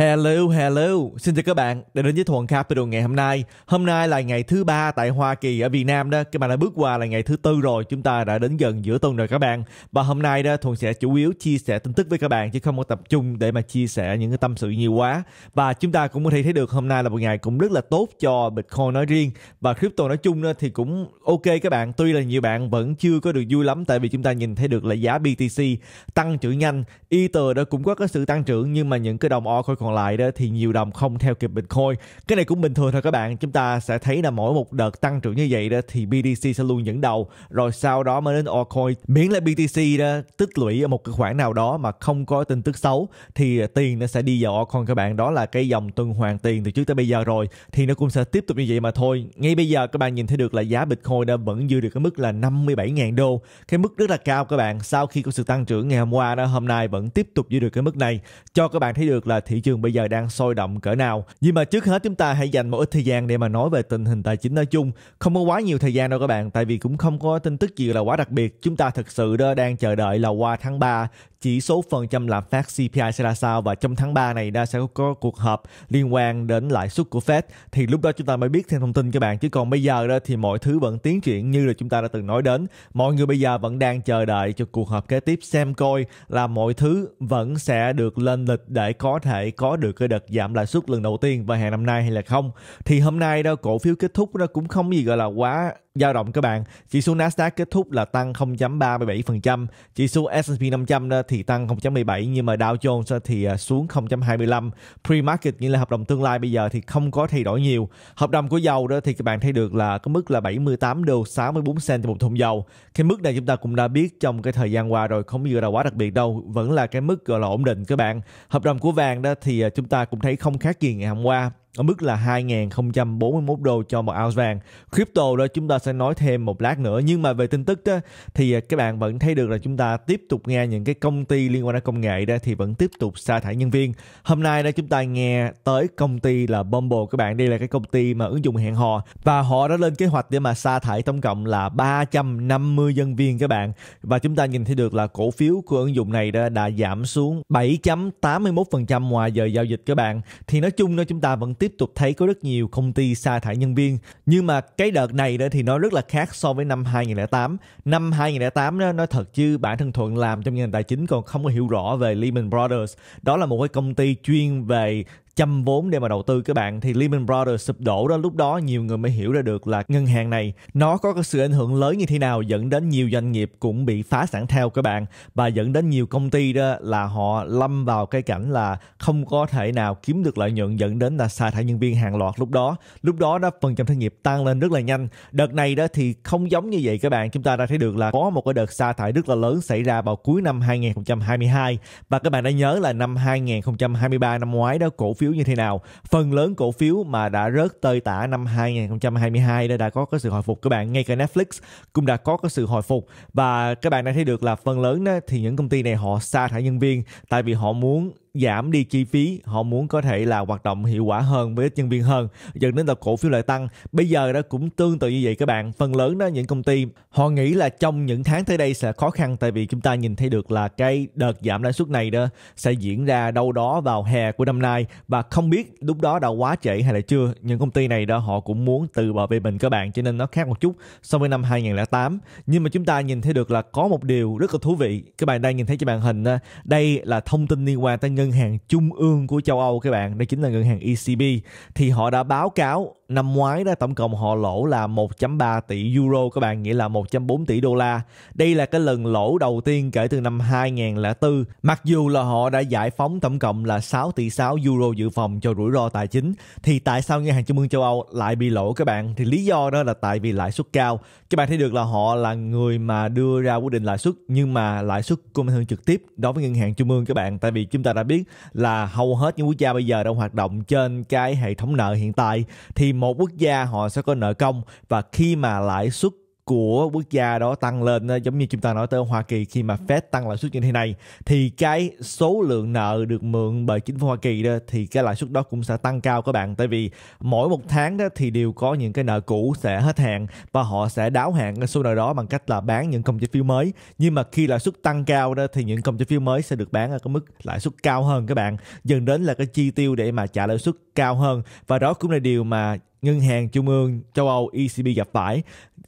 Hello, hello. Xin chào các bạn đã đến với Thuận Capital ngày hôm nay. Hôm nay là ngày thứ ba tại Hoa Kỳ ở Việt Nam đó. Các bạn đã bước qua là ngày thứ tư rồi. Chúng ta đã đến gần giữa tuần rồi các bạn. Và hôm nay đó Thuận sẽ chủ yếu chia sẻ tin tức với các bạn chứ không có tập trung để mà chia sẻ những cái tâm sự nhiều quá. Và chúng ta cũng có thể thấy được hôm nay là một ngày cũng rất là tốt cho Bitcoin nói riêng và crypto nói chung đó, thì cũng ok các bạn. Tuy là nhiều bạn vẫn chưa có được vui lắm tại vì chúng ta nhìn thấy được là giá BTC tăng trưởng nhanh, Ether đó cũng có cái sự tăng trưởng nhưng mà những cái đồng còn lại đó thì nhiều đồng không theo kịp Bitcoin. Cái này cũng bình thường thôi các bạn. Chúng ta sẽ thấy là mỗi một đợt tăng trưởng như vậy đó thì BTC sẽ luôn dẫn đầu rồi sau đó mới đến altcoin. Miễn là BTC đó tích lũy ở một cái khoản nào đó mà không có tin tức xấu thì tiền nó sẽ đi vào altcoin các bạn. Đó là cái dòng tuần hoàn tiền từ trước tới bây giờ rồi thì nó cũng sẽ tiếp tục như vậy mà thôi. Ngay bây giờ các bạn nhìn thấy được là giá Bitcoin đã vẫn giữ được cái mức là 57.000 đô. Cái mức rất là cao các bạn. Sau khi có sự tăng trưởng ngày hôm qua đó hôm nay vẫn tiếp tục giữ được cái mức này cho các bạn thấy được là thị trường trường bây giờ đang sôi động cỡ nào. Nhưng mà trước hết chúng ta hãy dành một ít thời gian để mà nói về tình hình tài chính nói chung. Không có quá nhiều thời gian đâu các bạn, tại vì cũng không có tin tức gì là quá đặc biệt. Chúng ta thực sự đó đang chờ đợi là qua tháng 3 chỉ số phần trăm lạm phát CPI sẽ ra sao và trong tháng 3 này đã sẽ có cuộc họp liên quan đến lãi suất của Fed thì lúc đó chúng ta mới biết thêm thông tin các bạn chứ còn bây giờ đó thì mọi thứ vẫn tiến triển như là chúng ta đã từng nói đến mọi người bây giờ vẫn đang chờ đợi cho cuộc họp kế tiếp xem coi là mọi thứ vẫn sẽ được lên lịch để có thể có được cái đợt giảm lãi suất lần đầu tiên vào hè năm nay hay là không thì hôm nay đó cổ phiếu kết thúc nó cũng không gì gọi là quá dao động các bạn. Chỉ số Nasdaq kết thúc là tăng 0.37%, chỉ số S&P 500 ờ, thì tăng 0.17 nhưng mà Dow Jones ờ, thì ờ, xuống 0.25. Pre-market nghĩa là hợp đồng tương lai bây giờ thì không có thay đổi nhiều. Hợp đồng của dầu đó thì các bạn thấy được là cái mức là 78 đô 64 cent một thùng dầu. Cái mức này chúng ta cũng đã biết trong cái thời gian qua rồi không vừa là quá đặc biệt đâu, vẫn là cái mức gọi là ổn định các bạn. Hợp đồng của vàng đó thì chúng ta cũng thấy không khác gì ngày hôm qua ở mức là 2.041 đô cho một ounce vàng. Crypto đó chúng ta sẽ nói thêm một lát nữa nhưng mà về tin tức đó, thì à, các bạn vẫn thấy được là chúng ta tiếp tục nghe những cái công ty liên quan đến công nghệ đó thì vẫn tiếp tục sa thải nhân viên. Hôm nay đó chúng ta nghe tới công ty là Bumble các bạn đây là cái công ty mà ứng dụng hẹn hò và họ đã lên kế hoạch để mà sa thải tổng cộng là 350 nhân viên các bạn và chúng ta nhìn thấy được là cổ phiếu của ứng dụng này đã giảm xuống 7.81% ngoài giờ giao dịch các bạn. Thì nói chung đó chúng ta vẫn tiếp tục thấy có rất nhiều công ty sa thải nhân viên nhưng mà cái đợt này đó thì nó rất là khác so với năm 2008 năm 2008 đó nói thật chứ bản thân thuận làm trong ngành tài chính còn không có hiểu rõ về Lehman Brothers đó là một cái công ty chuyên về chăm vốn để mà đầu tư các bạn thì Lehman Brothers sụp đổ đó lúc đó nhiều người mới hiểu ra được là ngân hàng này nó có cái sự ảnh hưởng lớn như thế nào dẫn đến nhiều doanh nghiệp cũng bị phá sản theo các bạn và dẫn đến nhiều công ty đó là họ lâm vào cái cảnh là không có thể nào kiếm được lợi nhuận dẫn đến là sa thải nhân viên hàng loạt lúc đó lúc đó đó phần trăm thất nghiệp tăng lên rất là nhanh đợt này đó thì không giống như vậy các bạn chúng ta đã thấy được là có một cái đợt sa thải rất là lớn xảy ra vào cuối năm 2022 và các bạn đã nhớ là năm 2023 năm ngoái đó cổ phiếu như thế nào. Phần lớn cổ phiếu mà đã rớt tơi tả năm 2022 đã, đã có cái sự hồi phục. Các bạn ngay cả Netflix cũng đã có cái sự hồi phục và các bạn đã thấy được là phần lớn đó, thì những công ty này họ sa thải nhân viên tại vì họ muốn giảm đi chi phí họ muốn có thể là hoạt động hiệu quả hơn với ít nhân viên hơn dẫn đến là cổ phiếu lại tăng bây giờ đó cũng tương tự như vậy các bạn phần lớn đó những công ty họ nghĩ là trong những tháng tới đây sẽ khó khăn tại vì chúng ta nhìn thấy được là cái đợt giảm lãi suất này đó sẽ diễn ra đâu đó vào hè của năm nay và không biết lúc đó đã quá trễ hay là chưa những công ty này đó họ cũng muốn từ bỏ về mình các bạn cho nên nó khác một chút so với năm 2008 nhưng mà chúng ta nhìn thấy được là có một điều rất là thú vị các bạn đang nhìn thấy trên màn hình đó. đây là thông tin liên quan tới ngân hàng trung ương của châu Âu các bạn, đây chính là ngân hàng ECB thì họ đã báo cáo năm ngoái đó tổng cộng họ lỗ là 1.3 tỷ euro các bạn, nghĩa là 1.4 tỷ đô la. Đây là cái lần lỗ đầu tiên kể từ năm 2004. Mặc dù là họ đã giải phóng tổng cộng là 6 tỷ 6 euro dự phòng cho rủi ro tài chính thì tại sao ngân hàng trung ương châu Âu lại bị lỗ các bạn? Thì lý do đó là tại vì lãi suất cao. Các bạn thấy được là họ là người mà đưa ra quyết định lãi suất nhưng mà lãi suất của mình hơn trực tiếp đối với ngân hàng trung ương các bạn tại vì chúng ta đã biết là hầu hết những quốc gia bây giờ đang hoạt động trên cái hệ thống nợ hiện tại thì một quốc gia họ sẽ có nợ công và khi mà lãi suất của quốc gia đó tăng lên giống như chúng ta nói tới Hoa Kỳ khi mà Fed tăng lãi suất như thế này thì cái số lượng nợ được mượn bởi chính phủ Hoa Kỳ đó thì cái lãi suất đó cũng sẽ tăng cao các bạn tại vì mỗi một tháng đó thì đều có những cái nợ cũ sẽ hết hạn và họ sẽ đáo hạn cái số nợ đó bằng cách là bán những công trái phiếu mới nhưng mà khi lãi suất tăng cao đó thì những công trái phiếu mới sẽ được bán ở cái mức lãi suất cao hơn các bạn dần đến là cái chi tiêu để mà trả lãi suất cao hơn và đó cũng là điều mà ngân hàng trung ương châu Âu ECB gặp phải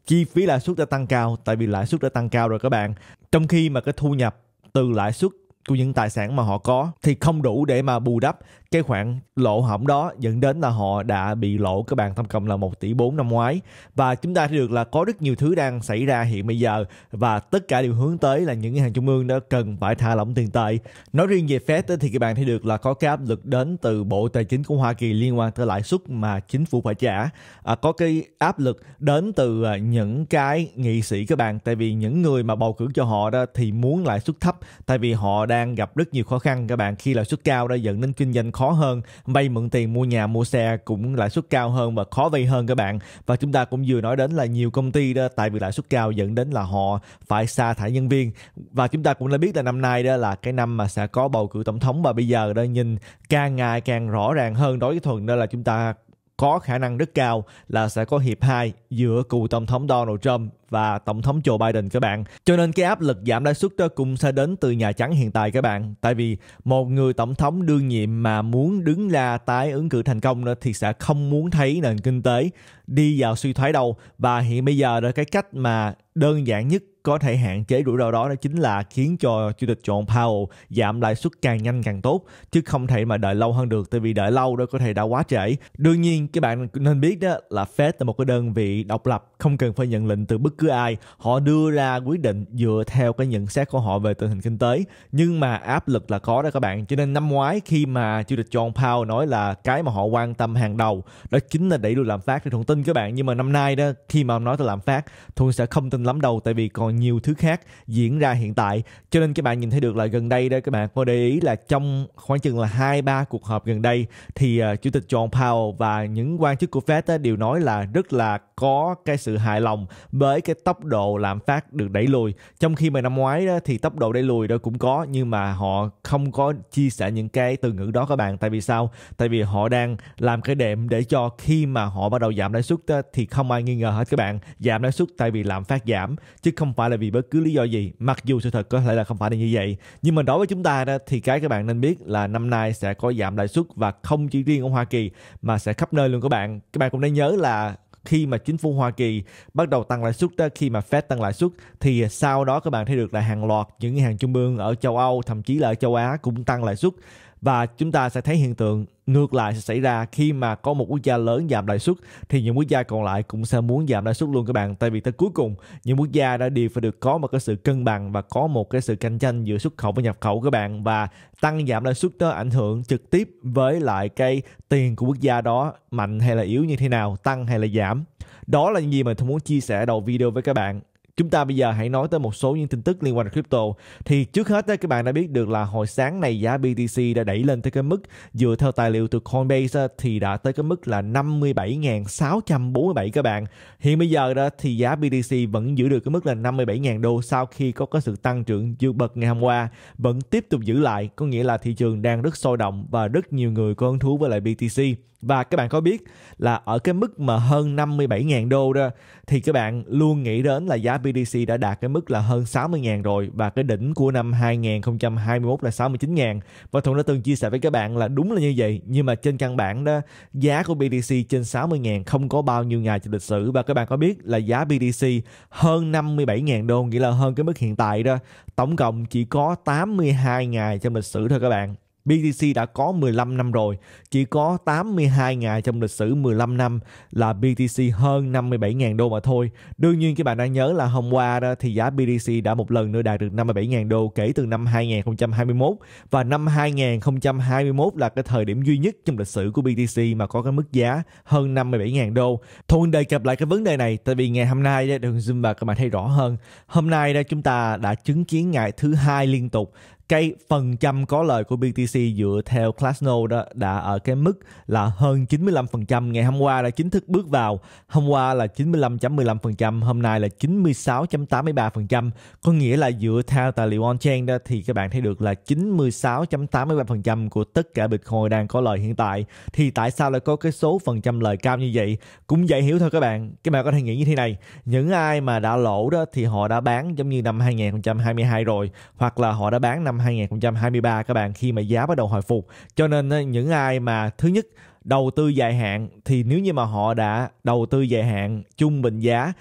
chi phí lãi suất đã tăng cao tại vì lãi suất đã tăng cao rồi các bạn trong khi mà cái thu nhập từ lãi suất của những tài sản mà họ có thì không đủ để mà bù đắp cái khoảng lỗ hổng đó dẫn đến là họ đã bị lộ cái bàn tham cầm là 1 tỷ 4 năm ngoái và chúng ta thấy được là có rất nhiều thứ đang xảy ra hiện bây giờ và tất cả đều hướng tới là những ngân hàng trung ương đã cần phải thả lỏng tiền tệ nói riêng về Fed thì các bạn thấy được là có cái áp lực đến từ Bộ Tài chính của Hoa Kỳ liên quan tới lãi suất mà chính phủ phải trả à, có cái áp lực đến từ à, những cái nghị sĩ các bạn tại vì những người mà bầu cử cho họ đó thì muốn lãi suất thấp tại vì họ đang gặp rất nhiều khó khăn các bạn khi lãi suất cao đã dẫn đến kinh doanh khó khó hơn vay mượn tiền mua nhà mua xe cũng lãi suất cao hơn và khó vay hơn các bạn và chúng ta cũng vừa nói đến là nhiều công ty đó tại vì lãi suất cao dẫn đến là họ phải sa thải nhân viên và chúng ta cũng đã biết là năm nay đó là cái năm mà sẽ có bầu cử tổng thống và bây giờ đó nhìn càng ngày càng rõ ràng hơn đối với thuận đó là chúng ta có khả năng rất cao là sẽ có hiệp hai giữa cựu tổng thống Donald Trump và tổng thống Joe Biden các bạn. Cho nên cái áp lực giảm lãi suất đó cũng sẽ đến từ Nhà Trắng hiện tại các bạn. Tại vì một người tổng thống đương nhiệm mà muốn đứng ra tái ứng cử thành công nữa thì sẽ không muốn thấy nền kinh tế đi vào suy thoái đâu. Và hiện bây giờ là cái cách mà đơn giản nhất có thể hạn chế rủi ro đó đó chính là khiến cho chủ tịch John Powell giảm lãi suất càng nhanh càng tốt chứ không thể mà đợi lâu hơn được tại vì đợi lâu đó có thể đã quá trễ. Đương nhiên các bạn nên biết đó là Fed là một cái đơn vị độc lập không cần phải nhận lệnh từ bất cứ ai họ đưa ra quyết định dựa theo cái nhận xét của họ về tình hình kinh tế nhưng mà áp lực là có đó các bạn cho nên năm ngoái khi mà chủ tịch John Powell nói là cái mà họ quan tâm hàng đầu đó chính là đẩy lùi lạm phát thì thuận tin các bạn nhưng mà năm nay đó khi mà ông nói tới lạm phát thuận sẽ không tin lắm đâu tại vì còn nhiều thứ khác diễn ra hiện tại cho nên các bạn nhìn thấy được là gần đây đó các bạn có để ý là trong khoảng chừng là hai ba cuộc họp gần đây thì ờ, chủ tịch John Powell và những quan chức của Fed đó đều nói là rất là có cái sự hài lòng với cái cái tốc độ lạm phát được đẩy lùi trong khi mà năm ngoái đó, thì tốc độ đẩy lùi đó cũng có nhưng mà họ không có chia sẻ những cái từ ngữ đó các bạn tại vì sao tại vì họ đang làm cái đệm để cho khi mà họ bắt đầu giảm lãi suất thì không ai nghi ngờ hết các bạn giảm lãi suất tại vì lạm phát giảm chứ không phải là vì bất cứ lý do gì mặc dù sự thật có thể là không phải là như vậy nhưng mà đối với chúng ta đó, thì cái các bạn nên biết là năm nay sẽ có giảm lãi suất và không chỉ riêng ở Hoa Kỳ mà sẽ khắp nơi luôn các bạn các bạn cũng nên nhớ là khi mà chính phủ Hoa Kỳ bắt đầu tăng lãi suất đó, khi mà Fed tăng lãi suất thì sau đó các bạn thấy được là hàng loạt những ngân hàng trung ương ở châu Âu thậm chí là ở châu Á cũng tăng lãi suất và chúng ta sẽ thấy hiện tượng ngược lại sẽ xảy ra khi mà có một quốc gia lớn giảm lãi suất thì những quốc gia còn lại cũng sẽ muốn giảm lãi suất luôn các bạn tại vì tới cuối cùng những quốc gia đã đều phải được có một cái sự cân bằng và có một cái sự cạnh tranh giữa xuất khẩu và nhập khẩu các bạn và tăng giảm lãi suất đó ảnh hưởng trực tiếp với lại cái tiền của quốc gia đó mạnh hay là yếu như thế nào tăng hay là giảm đó là những gì mình muốn chia sẻ đầu video với các bạn Chúng ta bây giờ hãy nói tới một số những tin tức liên quan đến crypto. Thì trước hết các bạn đã biết được là hồi sáng này giá BTC đã đẩy lên tới cái mức dựa theo tài liệu từ Coinbase thì đã tới cái mức là 57.647 các bạn. Hiện bây giờ đó thì giá BTC vẫn giữ được cái mức là 57.000 đô sau khi có cái sự tăng trưởng dư bậc ngày hôm qua vẫn tiếp tục giữ lại, có nghĩa là thị trường đang rất sôi động và rất nhiều người có hứng thú với lại BTC. Và các bạn có biết là ở cái mức mà hơn 57.000 đô đó thì các bạn luôn nghĩ đến là giá BTC đã đạt cái mức là hơn 60.000 rồi và cái đỉnh của năm 2021 là 69.000 và Thuận đã từng chia sẻ với các bạn là đúng là như vậy nhưng mà trên căn bản đó giá của BTC trên 60.000 không có bao nhiêu ngày trong lịch sử và các bạn có biết là giá BTC hơn 57.000 đô nghĩa là hơn cái mức hiện tại đó tổng cộng chỉ có 82 ngày trong lịch sử thôi các bạn BTC đã có 15 năm rồi, chỉ có 82 ngày trong lịch sử 15 năm là BTC hơn 57.000 đô mà thôi. Đương nhiên các bạn đã nhớ là hôm qua đó thì giá BTC đã một lần nữa đạt được 57.000 đô kể từ năm 2021 và năm 2021 là cái thời điểm duy nhất trong lịch sử của BTC mà có cái mức giá hơn 57.000 đô. Thôi đề cập lại cái vấn đề này tại vì ngày hôm nay đường zoom vào các bạn thấy rõ hơn. Hôm nay đây chúng ta đã chứng kiến ngày thứ hai liên tục cái phần trăm có lời của BTC dựa theo Glassnode đó đã ở cái mức là hơn 95% ngày hôm qua đã chính thức bước vào hôm qua là 95.15% hôm nay là 96.83% có nghĩa là dựa theo tài liệu on-chain đó thì các bạn thấy được là 96.83% của tất cả Bitcoin đang có lời hiện tại thì tại sao lại có cái số phần trăm lời cao như vậy cũng dễ hiểu thôi các bạn các bạn có thể nghĩ như thế này những ai mà đã lỗ đó thì họ đã bán giống như năm 2022 rồi hoặc là họ đã bán năm năm 2023 các bạn khi mà giá bắt đầu hồi phục. Cho nên những ai mà thứ nhất đầu tư dài hạn thì nếu như mà họ đã đầu tư dài hạn trung bình giá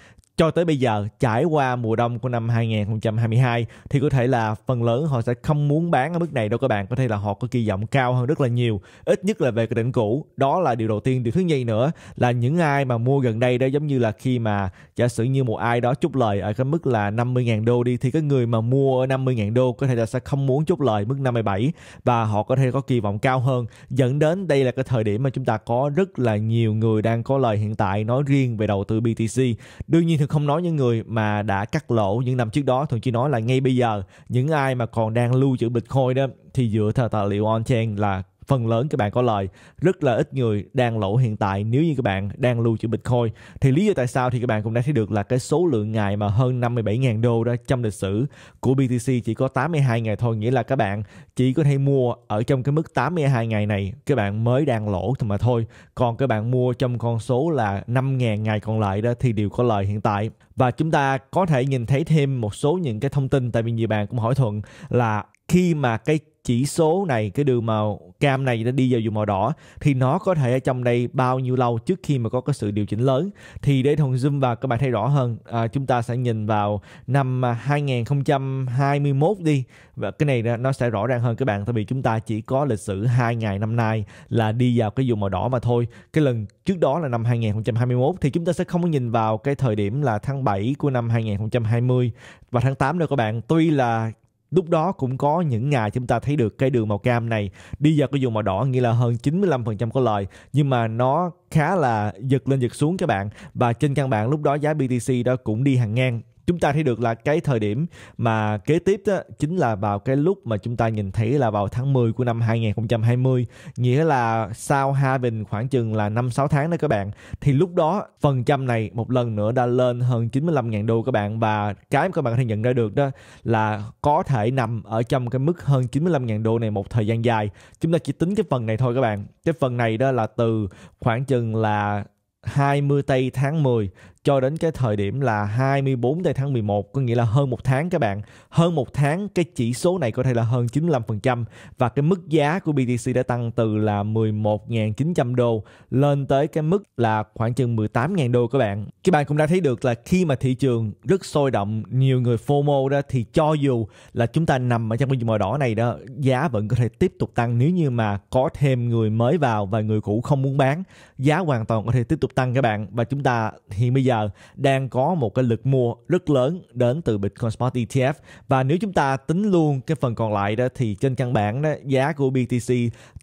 cho tới bây giờ trải qua mùa đông của năm 2022 thì có thể là phần lớn họ sẽ không muốn bán ở mức này đâu các bạn có thể là họ có kỳ vọng cao hơn rất là nhiều ít nhất là về cái đỉnh cũ đó là điều đầu tiên điều thứ nhì nữa là những ai mà mua gần đây đó giống như là khi mà giả sử như một ai đó chút lời ở cái mức là 50.000 đô đi thì cái người mà mua ở 50.000 đô có thể là sẽ không muốn chút lời mức 57 và họ có thể có kỳ vọng cao hơn dẫn đến đây là cái thời điểm mà chúng ta có rất là nhiều người đang có lời hiện tại nói riêng về đầu tư BTC đương nhiên thực không nói những người mà đã cắt lỗ những năm trước đó thường chỉ nói là ngay bây giờ những ai mà còn đang lưu trữ bitcoin đó thì dựa theo tài liệu on chain là phần lớn các bạn có lời rất là ít người đang lỗ hiện tại nếu như các bạn đang lưu trữ bitcoin thì lý do tại sao thì các bạn cũng đã thấy được là cái số lượng ngày mà hơn 57.000 đô đó trong lịch sử của BTC chỉ có 82 ngày thôi nghĩa là các bạn chỉ có thể mua ở trong cái mức 82 ngày này các bạn mới đang lỗ thì mà thôi còn các bạn mua trong con số là 5.000 ngày còn lại đó thì đều có lời hiện tại và chúng ta có thể nhìn thấy thêm một số những cái thông tin tại vì nhiều bạn cũng hỏi thuận là khi mà cái chỉ số này cái đường màu cam này nó đi vào vùng màu đỏ thì nó có thể ở trong đây bao nhiêu lâu trước khi mà có cái sự điều chỉnh lớn thì để thuần zoom và các bạn thấy rõ hơn à, chúng ta sẽ nhìn vào năm 2021 à, đi và cái này nó sẽ rõ ràng hơn các bạn tại vì chúng ta chỉ có lịch sử hai ngày năm nay là đi vào cái vùng màu đỏ mà thôi cái lần trước đó là năm 2021 thì chúng ta sẽ không nhìn vào cái thời điểm là tháng 7 của năm 2020 và tháng 8 đâu các bạn tuy là lúc đó cũng có những ngày chúng ta thấy được cây đường màu cam này đi vào cái vùng màu đỏ nghĩa là hơn 95% có lời nhưng mà nó khá là giật lên giật xuống các bạn và trên căn bản lúc đó giá BTC đó cũng đi hàng ngang chúng ta thấy được là cái thời điểm mà kế tiếp đó chính là vào cái lúc mà chúng ta nhìn thấy là vào tháng 10 của năm 2020 nghĩa là sau bình khoảng chừng là 5 6 tháng đó các bạn thì lúc đó phần trăm này một lần nữa đã lên hơn 95.000 đô các bạn và cái mà các bạn có thể nhận ra được đó là có thể nằm ở trong cái mức hơn 95.000 đô này một thời gian dài chúng ta chỉ tính cái phần này thôi các bạn cái phần này đó là từ khoảng chừng là 20 tây tháng 10 cho đến cái thời điểm là 24 tây tháng 11 có nghĩa là hơn một tháng các bạn hơn một tháng cái chỉ số này có thể là hơn 95% và cái mức giá của BTC đã tăng từ là 11.900 đô lên tới cái mức là khoảng chừng 18.000 đô các bạn các bạn cũng đã thấy được là khi mà thị trường rất sôi động nhiều người FOMO đó thì cho dù là chúng ta nằm ở trong cái màu đỏ này đó giá vẫn có thể tiếp tục tăng nếu như mà có thêm người mới vào và người cũ không muốn bán giá hoàn toàn có thể tiếp tục tăng các bạn và chúng ta hiện bây giờ giờ đang có một cái lực mua rất lớn đến từ Bitcoin Spot ETF và nếu chúng ta tính luôn cái phần còn lại đó thì trên căn bản đó giá của BTC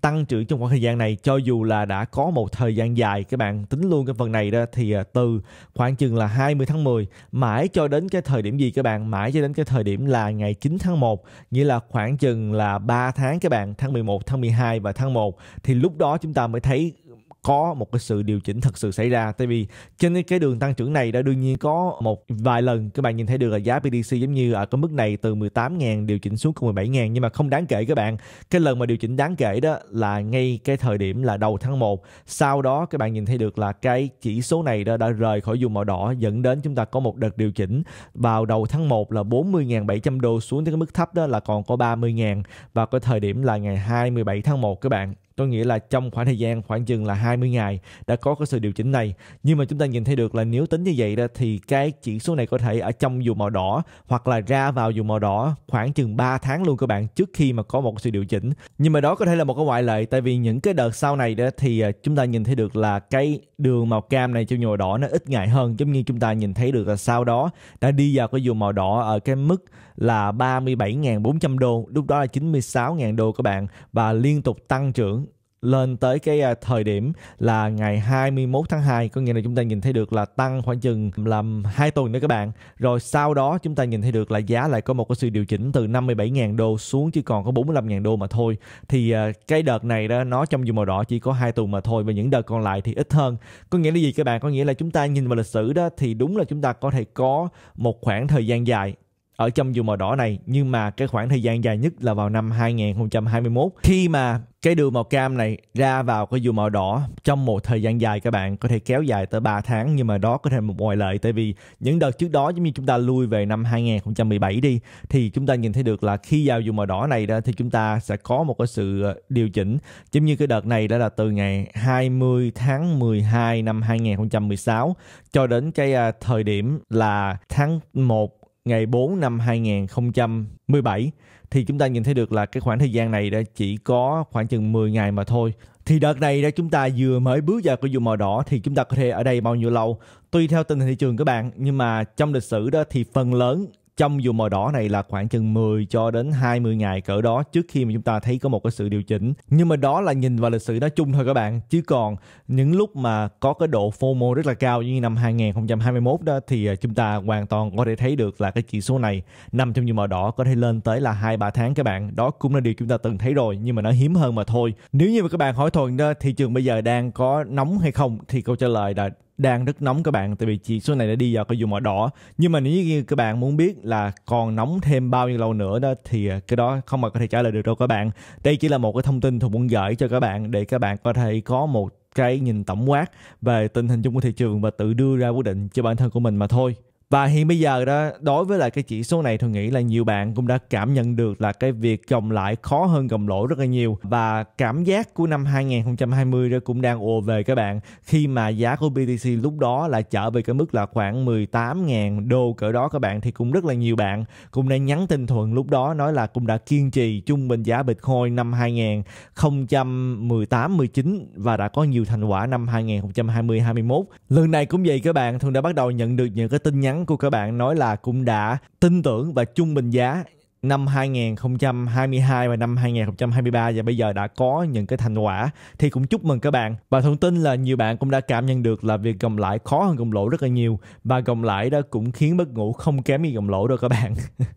tăng trưởng trong khoảng thời gian này cho dù là đã có một thời gian dài các bạn tính luôn cái phần này đó thì à, từ khoảng chừng là 20 tháng 10 mãi cho đến cái thời điểm gì các bạn mãi cho đến cái thời điểm là ngày 9 tháng 1 nghĩa là khoảng chừng là 3 tháng các bạn tháng 11 tháng 12 và tháng 1 thì lúc đó chúng ta mới thấy có một cái sự điều chỉnh thật sự xảy ra tại vì trên cái đường tăng trưởng này đã đương nhiên có một vài lần các bạn nhìn thấy được là giá BTC giống như ở cái mức này từ 18.000 điều chỉnh xuống còn 17.000 nhưng mà không đáng kể các bạn cái lần mà điều chỉnh đáng kể đó là ngay cái thời điểm là đầu tháng 1 sau đó các bạn nhìn thấy được là cái chỉ số này đã, đã rời khỏi vùng màu đỏ dẫn đến chúng ta có một đợt điều chỉnh vào đầu tháng 1 là 40.700 đô xuống tới cái mức thấp đó là còn có 30.000 và cái thời điểm là ngày 27 tháng 1 các bạn có nghĩa là trong khoảng thời gian khoảng chừng là 20 ngày đã có cái sự điều chỉnh này nhưng mà chúng ta nhìn thấy được là nếu tính như vậy đó thì cái chỉ số này có thể ở trong dù màu đỏ hoặc là ra vào dù màu đỏ khoảng chừng 3 tháng luôn các bạn trước khi mà có một sự điều chỉnh nhưng mà đó có thể là một cái ngoại lệ tại vì những cái đợt sau này đó thì à, chúng ta nhìn thấy được là cái đường màu cam này trong nhuộm màu đỏ nó ít ngại hơn giống như chúng ta nhìn thấy được là sau đó đã đi vào cái vùng màu đỏ ở cái mức là 37.400 đô lúc đó là 96.000 đô các bạn và liên tục tăng trưởng lên tới cái à, thời điểm là ngày 21 tháng 2 có nghĩa là chúng ta nhìn thấy được là tăng khoảng chừng làm 2 tuần nữa các bạn rồi sau đó chúng ta nhìn thấy được là giá lại có một cái sự điều chỉnh từ 57.000 đô xuống chỉ còn có 45.000 đô mà thôi thì à, cái đợt này đó nó trong dù màu đỏ chỉ có hai tuần mà thôi và những đợt còn lại thì ít hơn có nghĩa là gì các bạn có nghĩa là chúng ta nhìn vào lịch sử đó thì đúng là chúng ta có thể có một khoảng thời gian dài ở trong dù màu đỏ này nhưng mà cái khoảng thời gian dài nhất là vào năm 2021 khi mà cái đường màu cam này ra vào cái dù màu đỏ trong một thời gian dài các bạn có thể kéo dài tới 3 tháng nhưng mà đó có thể một ngoại lệ tại vì những đợt trước đó giống như chúng ta lui về năm 2017 đi thì chúng ta nhìn thấy được là khi vào dù màu đỏ này đó thì chúng ta sẽ có một cái sự ờ, điều chỉnh giống như cái đợt này đó là từ ngày 20 tháng 12 năm 2016 cho đến cái ờ, thời điểm là tháng 1 ngày 4 năm 2017 thì chúng ta nhìn thấy được là cái khoảng thời gian này đã chỉ có khoảng chừng 10 ngày mà thôi. Thì đợt này đó chúng ta vừa mới bước vào cái vùng màu đỏ thì chúng ta có thể ở đây bao nhiêu lâu tùy theo tình hình thị trường các bạn nhưng mà trong lịch sử đó thì phần lớn trong dù màu đỏ này là khoảng chừng 10 cho đến 20 ngày cỡ đó trước khi mà chúng ta thấy có một cái sự điều chỉnh. Nhưng mà đó là nhìn vào lịch sử nói chung thôi các bạn. Chứ còn những lúc mà có cái độ FOMO rất là cao như năm 2021 đó thì à, chúng ta hoàn toàn có thể thấy được là cái chỉ số này nằm trong dù màu đỏ có thể lên tới là 2 3 tháng các bạn. Đó cũng là điều chúng ta từng thấy rồi nhưng mà nó hiếm hơn mà thôi. Nếu như mà các bạn hỏi thuần đó thị trường bây giờ đang có nóng hay không thì câu trả lời là đang rất nóng các bạn tại vì chỉ số này đã đi vào cái vùng màu đỏ nhưng mà nếu như các bạn muốn biết là còn nóng thêm bao nhiêu lâu nữa đó thì à, cái đó không mà có thể trả lời được đâu các bạn đây chỉ là một cái thông tin thuộc muốn gửi cho các bạn để các bạn có thể có một cái nhìn tổng quát về tình hình chung của thị trường và tự đưa ra quyết định cho bản thân của mình mà thôi và hiện bây giờ đó, đối với lại cái chỉ số này tôi nghĩ là nhiều bạn cũng đã cảm nhận được là cái việc gồng lại khó hơn gồng lỗ rất là nhiều và cảm giác của năm 2020 đó cũng đang ùa về các bạn khi mà giá của BTC lúc đó là trở về cái mức là khoảng 18.000 đô cỡ đó các bạn thì cũng rất là nhiều bạn cũng đã nhắn tin thuận lúc đó nói là cũng đã kiên trì trung bình giá Bitcoin năm 2018 19 và đã có nhiều thành quả năm 2020 21. Lần này cũng vậy các bạn, thường đã bắt đầu nhận được những cái tin nhắn nhắn của các bạn nói là cũng đã tin tưởng và trung bình giá năm 2022 và năm 2023 và bây giờ đã có những cái thành quả thì cũng chúc mừng các bạn và thông tin là nhiều bạn cũng đã cảm nhận được là việc gồng lãi khó hơn gồng lỗ rất là nhiều và gồng lãi đó cũng khiến bất ngủ không kém gì gồng lỗ đâu các bạn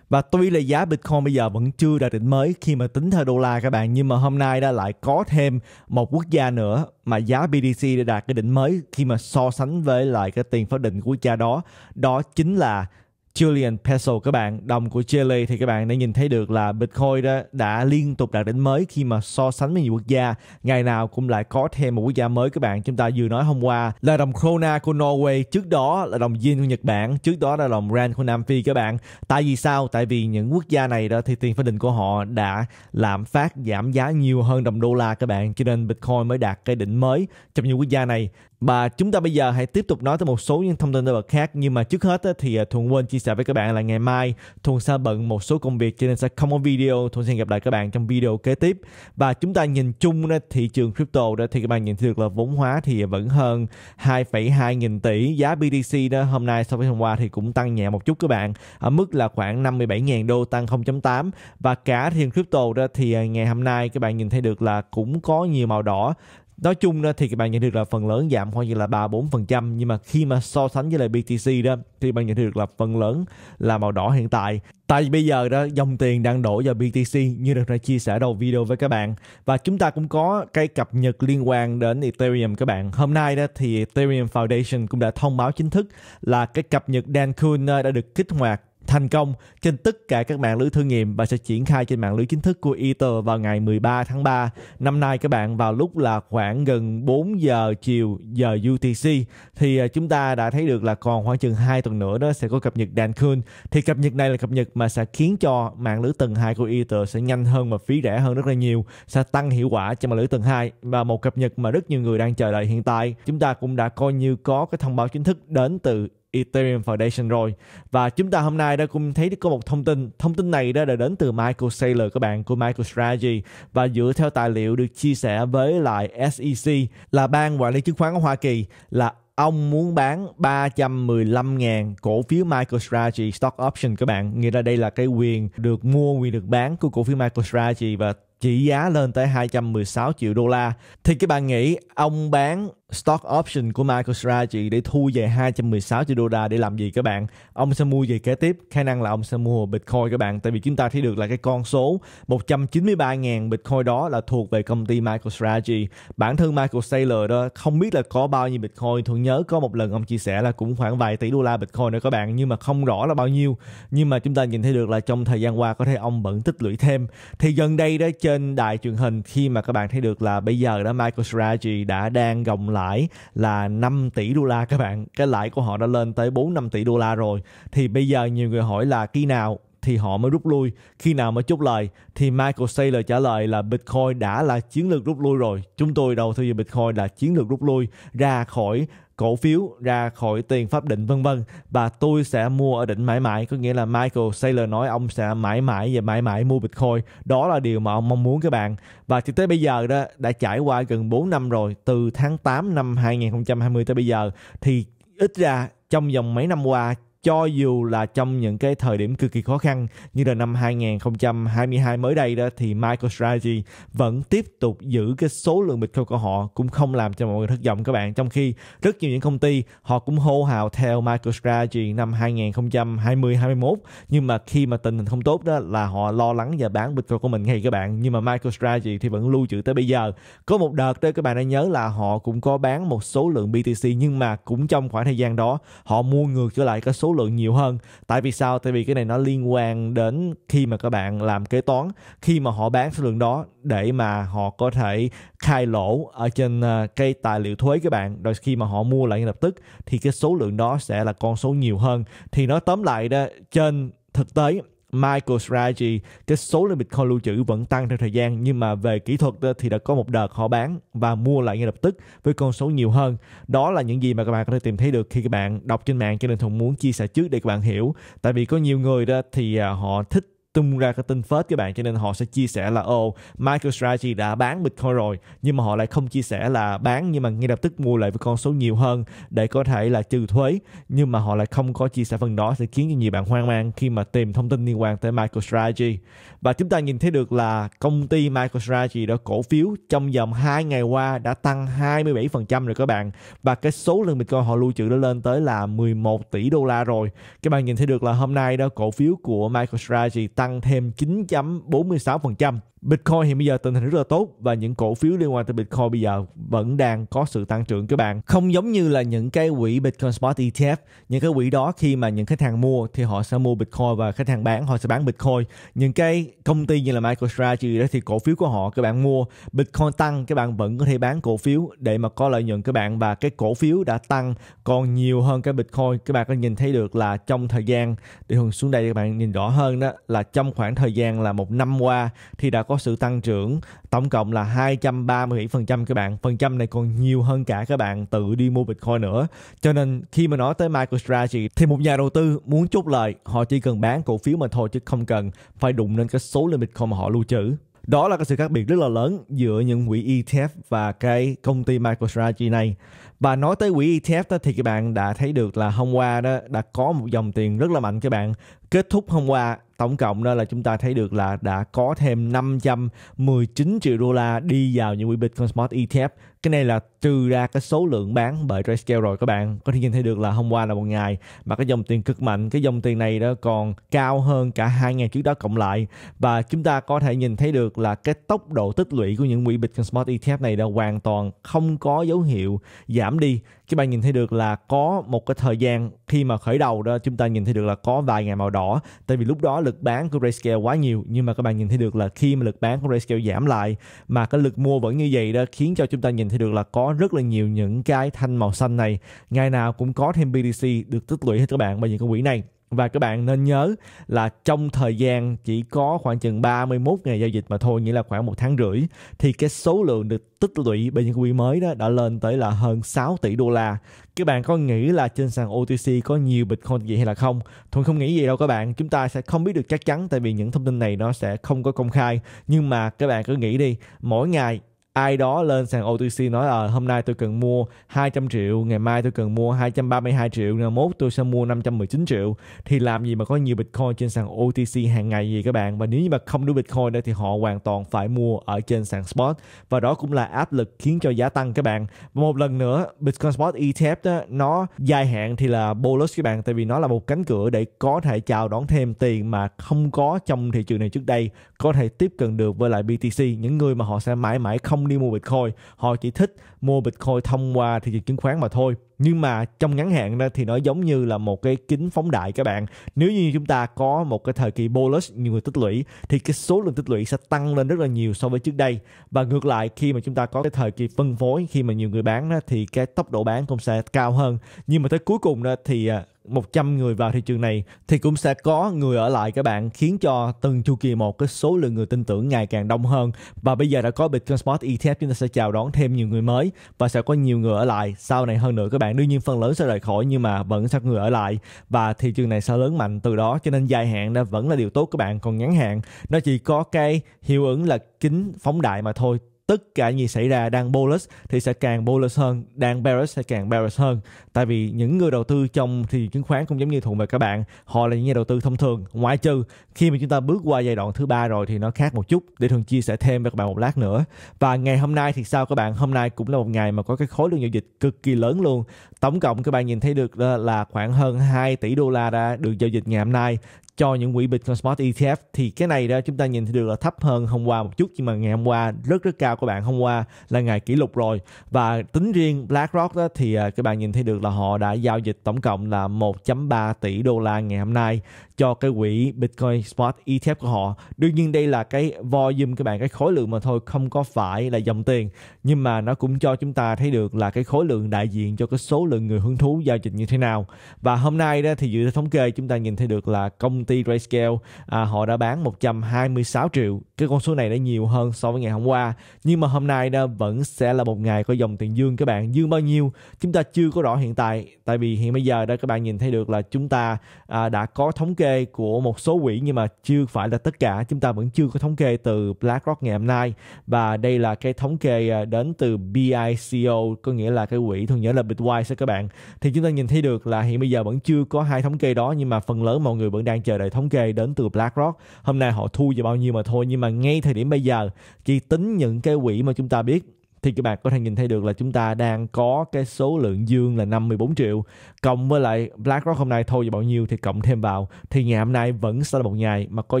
và tuy là giá Bitcoin bây giờ vẫn chưa đạt đỉnh mới khi mà tính theo đô la các bạn nhưng mà hôm nay đã lại có thêm một quốc gia nữa mà giá BTC đã đạt cái đỉnh mới khi mà so sánh với lại cái tiền pháp định của quốc gia đó đó chính là Julian Peso các bạn, đồng của Chile thì các bạn đã nhìn thấy được là Bitcoin đã, đã liên tục đạt đỉnh mới khi mà so sánh với nhiều quốc gia. Ngày nào cũng lại có thêm một quốc gia mới các bạn. Chúng ta vừa nói hôm qua là đồng Krona của Norway, trước đó là đồng Yen của Nhật Bản, trước đó là đồng Rand của Nam Phi các bạn. Tại vì sao? Tại vì những quốc gia này đó thì tiền phá định của họ đã làm phát giảm giá nhiều hơn đồng đô la các bạn. Cho nên Bitcoin mới đạt cái đỉnh mới trong những quốc gia này và chúng ta bây giờ hãy tiếp tục nói tới một số những thông tin nổi bật khác nhưng mà trước hết thì à, Thuần quên chia sẻ với các bạn là ngày mai Thuần sẽ bận một số công việc cho nên sẽ không có video Thuần sẽ gặp lại các bạn trong video kế tiếp và chúng ta nhìn chung thị trường crypto đó thì các bạn nhìn thấy được là vốn hóa thì vẫn hơn 2,2 nghìn tỷ giá BTC đó hôm nay so với hôm qua thì cũng tăng nhẹ một chút các bạn ở mức là khoảng 57.000 đô tăng 0.8 và cả thị trường crypto đó thì à, ngày hôm nay các bạn nhìn thấy được là cũng có nhiều màu đỏ nói chung đó thì các bạn nhận được là phần lớn giảm khoảng như là ba bốn phần trăm nhưng mà khi mà so sánh với lại BTC đó thì bạn nhận được là phần lớn là màu đỏ hiện tại tại vì bây giờ đó dòng tiền đang đổ vào BTC như được đã chia sẻ đầu video với các bạn và chúng ta cũng có cái cập nhật liên quan đến Ethereum các bạn hôm nay đó thì Ethereum Foundation cũng đã thông báo chính thức là cái cập nhật Dankun ờ, đã được kích hoạt thành công trên tất cả các mạng lưới thử nghiệm và sẽ triển khai trên mạng lưới chính thức của Ether vào ngày 13 tháng 3 năm nay các bạn vào lúc là khoảng gần 4 giờ chiều giờ UTC thì à, chúng ta đã thấy được là còn khoảng chừng 2 tuần nữa đó sẽ có cập nhật Dan Kuhn thì cập nhật này là cập nhật mà sẽ khiến cho mạng lưới tầng 2 của Ether sẽ nhanh hơn và phí rẻ hơn rất là nhiều sẽ tăng hiệu quả cho mạng lưới tầng 2 và một cập nhật mà rất nhiều người đang chờ đợi hiện tại chúng ta cũng đã coi như có cái thông báo chính thức đến từ Ethereum Foundation rồi và chúng ta hôm nay đã cũng thấy có một thông tin thông tin này đó đã đến từ Michael Saylor các bạn của MicroStrategy và dựa theo tài liệu được chia sẻ với lại SEC là ban quản lý chứng khoán của Hoa Kỳ là ông muốn bán 315.000 cổ phiếu MicroStrategy Stock Option các bạn. Nghĩa là đây là cái quyền được mua, quyền được bán của cổ phiếu MicroStrategy và trị giá lên tới 216 triệu đô la thì các bạn nghĩ ông bán stock option của MicroStrategy để thu về 216 triệu đô la để làm gì các bạn ông sẽ mua gì kế tiếp khả năng là ông sẽ mua Bitcoin các bạn tại vì chúng ta thấy được là cái con số 193.000 Bitcoin đó là thuộc về công ty MicroStrategy bản thân Michael Saylor đó không biết là có bao nhiêu Bitcoin thường nhớ có một lần ông chia sẻ là cũng khoảng vài tỷ đô la Bitcoin nữa các bạn nhưng mà không rõ là bao nhiêu nhưng mà chúng ta nhìn thấy được là trong thời gian qua có thể ông vẫn tích lũy thêm thì gần đây đó chơi trên đài truyền hình khi mà các bạn thấy được là bây giờ đó MicroStrategy đã đang gồng lãi là 5 tỷ đô la các bạn cái lãi của họ đã lên tới 4 5 tỷ đô la rồi thì bây giờ nhiều người hỏi là khi nào thì họ mới rút lui. Khi nào mới chốt lời thì Michael Saylor trả lời là Bitcoin đã là chiến lược rút lui rồi. Chúng tôi đầu tư vào Bitcoin là chiến lược rút lui ra khỏi cổ phiếu ra khỏi tiền pháp định vân vân và tôi sẽ mua ở đỉnh mãi mãi có nghĩa là Michael Saylor nói ông sẽ mãi mãi và mãi mãi mua Bitcoin đó là điều mà ông mong muốn các bạn và cho tới bây giờ đó đã trải qua gần 4 năm rồi từ tháng 8 năm 2020 tới bây giờ thì ít ra trong vòng mấy năm qua cho dù là trong những cái thời điểm cực kỳ khó khăn như là năm 2022 mới đây đó thì MicroStrategy vẫn tiếp tục giữ cái số lượng Bitcoin của họ cũng không làm cho mọi người thất vọng các bạn trong khi rất nhiều những công ty họ cũng hô hào theo MicroStrategy năm 2020 21 nhưng mà khi mà tình hình không tốt đó là họ lo lắng và bán Bitcoin của mình ngay các bạn nhưng mà MicroStrategy thì vẫn lưu trữ tới bây giờ có một đợt đó các bạn đã nhớ là họ cũng có bán một số lượng BTC nhưng mà cũng trong khoảng thời gian đó họ mua ngược trở lại cái số số lượng nhiều hơn tại vì sao tại vì cái này nó liên quan đến khi mà các bạn làm kế toán khi mà họ bán số lượng đó để mà họ có thể khai lỗ ở trên ờ, cái tài liệu thuế các bạn rồi khi mà họ mua lại ngay lập tức thì cái số lượng đó sẽ là con số nhiều hơn thì nói tóm lại đó trên thực tế MicroStrategy cái số lượng Bitcoin lưu trữ vẫn tăng theo thời gian nhưng mà về kỹ thuật ờ, thì đã có một đợt họ bán và mua lại ngay lập tức với con số nhiều hơn đó là những gì mà các bạn có thể tìm thấy được khi các bạn đọc trên mạng cho nên Thùng muốn chia sẻ trước để các bạn hiểu tại vì có nhiều người đó thì ờ, họ thích tung ra cái tin phết các bạn cho nên họ sẽ chia sẻ là ô MicroStrategy đã bán Bitcoin rồi nhưng mà họ lại không chia sẻ là bán nhưng mà ngay lập tức mua lại với con số nhiều hơn để có thể là trừ thuế nhưng mà họ lại không có chia sẻ phần đó sẽ khiến cho nhiều bạn hoang mang khi mà tìm thông tin liên quan tới MicroStrategy và chúng ta nhìn thấy được là công ty MicroStrategy đó cổ phiếu trong vòng 2 ngày qua đã tăng 27% rồi các bạn và cái số lượng Bitcoin họ lưu trữ đã lên tới là 11 tỷ đô la rồi các bạn nhìn thấy được là hôm nay đó cổ phiếu của MicroStrategy tăng thêm 9.46% Bitcoin hiện bây giờ tình hình rất là tốt và những cổ phiếu liên quan tới Bitcoin bây giờ vẫn đang có sự tăng trưởng các bạn. Không giống như là những cái quỹ Bitcoin Spot ETF, những cái quỹ đó khi mà những khách hàng mua thì họ sẽ mua Bitcoin và khách hàng bán họ sẽ bán Bitcoin. Những cái công ty như là MicroStrategy đó thì cổ phiếu của họ các bạn mua Bitcoin tăng các bạn vẫn có thể bán cổ phiếu để mà có lợi nhuận các bạn và cái cổ phiếu đã tăng còn nhiều hơn cái Bitcoin các bạn có nhìn thấy được là trong thời gian để hùng xuống đây các bạn nhìn rõ hơn đó là trong khoảng thời gian là một năm qua thì đã có sự tăng trưởng tổng cộng là 237% các bạn phần trăm này còn nhiều hơn cả các bạn tự đi mua Bitcoin nữa cho nên khi mà nói tới MicroStrategy thì một nhà đầu tư muốn chốt lời họ chỉ cần bán cổ phiếu mà thôi chứ không cần phải đụng lên cái số limit coin mà họ lưu trữ đó là cái sự khác biệt rất là lớn giữa những quỹ ETF và cái công ty MicroStrategy này và nói tới quỹ ETF đó thì các bạn đã thấy được là hôm qua đó đã có một dòng tiền rất là mạnh các bạn kết thúc hôm qua tổng cộng đó là chúng ta thấy được là đã có thêm 519 triệu đô la đi vào những quỹ Bitcoin Smart ETF. Cái này là trừ ra cái số lượng bán bởi Grayscale rồi các bạn. Có thể nhìn thấy được là hôm qua là một ngày mà cái dòng tiền cực mạnh, cái dòng tiền này đó còn cao hơn cả hai ngày trước đó cộng lại và chúng ta có thể nhìn thấy được là cái tốc độ tích lũy của những quỹ Bitcoin Smart ETF này đã hoàn toàn không có dấu hiệu giảm đi các bạn nhìn thấy được là có một cái thời gian khi mà khởi đầu đó chúng ta nhìn thấy được là có vài ngày màu đỏ tại vì lúc đó lực bán của Grayscale quá nhiều nhưng mà các bạn nhìn thấy được là khi mà lực bán của Grayscale giảm lại mà cái lực mua vẫn như vậy đó khiến cho chúng ta nhìn thấy được là có rất là nhiều những cái thanh màu xanh này ngày nào cũng có thêm BTC được tích lũy hết các bạn bởi những cái quỹ này và các bạn nên nhớ là trong thời gian chỉ có khoảng chừng 31 ngày giao dịch mà thôi nghĩa là khoảng một tháng rưỡi thì cái số lượng được tích lũy bởi những quỹ mới đó đã lên tới là hơn 6 tỷ đô la các bạn có nghĩ là trên sàn OTC có nhiều Bitcoin gì hay là không Thuận không nghĩ gì đâu các bạn chúng ta sẽ không biết được chắc chắn tại vì những thông tin này nó sẽ không có công khai nhưng mà các bạn cứ nghĩ đi mỗi ngày ai đó lên sàn OTC nói là hôm nay tôi cần mua 200 triệu, ngày mai tôi cần mua 232 triệu, ngày mốt tôi sẽ mua 519 triệu thì làm gì mà có nhiều Bitcoin trên sàn OTC hàng ngày gì các bạn và nếu như mà không đủ Bitcoin nữa thì họ hoàn toàn phải mua ở trên sàn spot và đó cũng là áp lực khiến cho giá tăng các bạn một lần nữa Bitcoin spot ETF đó, nó dài hạn thì là bullish các bạn tại vì nó là một cánh cửa để có thể chào đón thêm tiền mà không có trong thị trường này trước đây có thể tiếp cận được với lại BTC những người mà họ sẽ mãi mãi không không đi mua Bitcoin họ chỉ thích mua Bitcoin thông qua thị trường chứng khoán mà thôi nhưng mà trong ngắn hạn ra thì nó giống như là một cái kính phóng đại các bạn nếu như chúng ta có một cái thời kỳ bolus nhiều người tích lũy thì cái số lượng tích lũy sẽ tăng lên rất là nhiều so với trước đây và ngược lại khi mà chúng ta có cái thời kỳ phân phối khi mà nhiều người bán đó thì cái tốc độ bán cũng sẽ cao hơn nhưng mà tới cuối cùng đó thì à, 100 người vào thị trường này thì cũng sẽ có người ở lại các bạn khiến cho từng chu kỳ một cái số lượng người tin tưởng ngày càng đông hơn và bây giờ đã có Bitcoin Spot ETF chúng ta sẽ chào đón thêm nhiều người mới và sẽ có nhiều người ở lại sau này hơn nữa các bạn đương nhiên phần lớn sẽ rời khỏi nhưng mà vẫn sẽ người ở lại và thị trường này sẽ lớn mạnh từ đó cho nên dài hạn đã vẫn là điều tốt các bạn còn ngắn hạn nó chỉ có cái hiệu ứng là kính phóng đại mà thôi tất cả gì xảy ra đang bullish thì sẽ càng bullish hơn đang bearish sẽ càng bearish hơn tại vì những người đầu tư trong thị trường chứng khoán cũng giống như thuận về các bạn họ là những nhà đầu tư thông thường ngoại trừ khi mà chúng ta bước qua giai đoạn thứ ba rồi thì nó khác một chút để thường chia sẻ thêm với các bạn một lát nữa và ngày hôm nay thì sao các bạn hôm nay cũng là một ngày mà có cái khối lượng giao dịch cực kỳ lớn luôn tổng cộng các bạn nhìn thấy được là khoảng hơn 2 tỷ đô la đã được giao dịch ngày hôm nay cho những quỹ Bitcoin Spot ETF thì cái này đó chúng ta nhìn thấy được là thấp hơn hôm qua một chút nhưng mà ngày hôm qua rất rất cao các bạn hôm qua là ngày kỷ lục rồi và tính riêng BlackRock đó thì à, các bạn nhìn thấy được là họ đã giao dịch tổng cộng là 1.3 tỷ đô la ngày hôm nay cho cái quỹ Bitcoin Spot ETF của họ đương nhiên đây là cái volume các bạn cái khối lượng mà thôi không có phải là dòng tiền nhưng mà nó cũng cho chúng ta thấy được là cái khối lượng đại diện cho cái số lượng người hứng thú giao dịch như thế nào và hôm nay đó thì dựa theo thống kê chúng ta nhìn thấy được là công công ty Grayscale à, họ đã bán 126 triệu cái con số này đã nhiều hơn so với ngày hôm qua nhưng mà hôm nay đó vẫn sẽ là một ngày có dòng tiền dương các bạn dương bao nhiêu chúng ta chưa có rõ hiện tại tại vì hiện bây giờ đó các bạn nhìn thấy được là chúng ta à, đã có thống kê của một số quỹ nhưng mà chưa phải là tất cả chúng ta vẫn chưa có thống kê từ BlackRock ngày hôm nay và đây là cái thống kê à, đến từ BICO có nghĩa là cái quỹ thường nhớ là Bitwise các bạn thì chúng ta nhìn thấy được là hiện bây giờ vẫn chưa có hai thống kê đó nhưng mà phần lớn mọi người vẫn đang chờ đợi thống kê đến từ BlackRock hôm nay họ thu về bao nhiêu mà thôi nhưng mà ngay thời điểm bây giờ chỉ tính những cái quỹ mà chúng ta biết thì các bạn có thể nhìn thấy được là chúng ta đang có cái số lượng dương là 54 triệu cộng với lại BlackRock hôm nay thôi bao nhiêu thì cộng thêm vào thì ngày hôm nay vẫn sẽ là một ngày mà có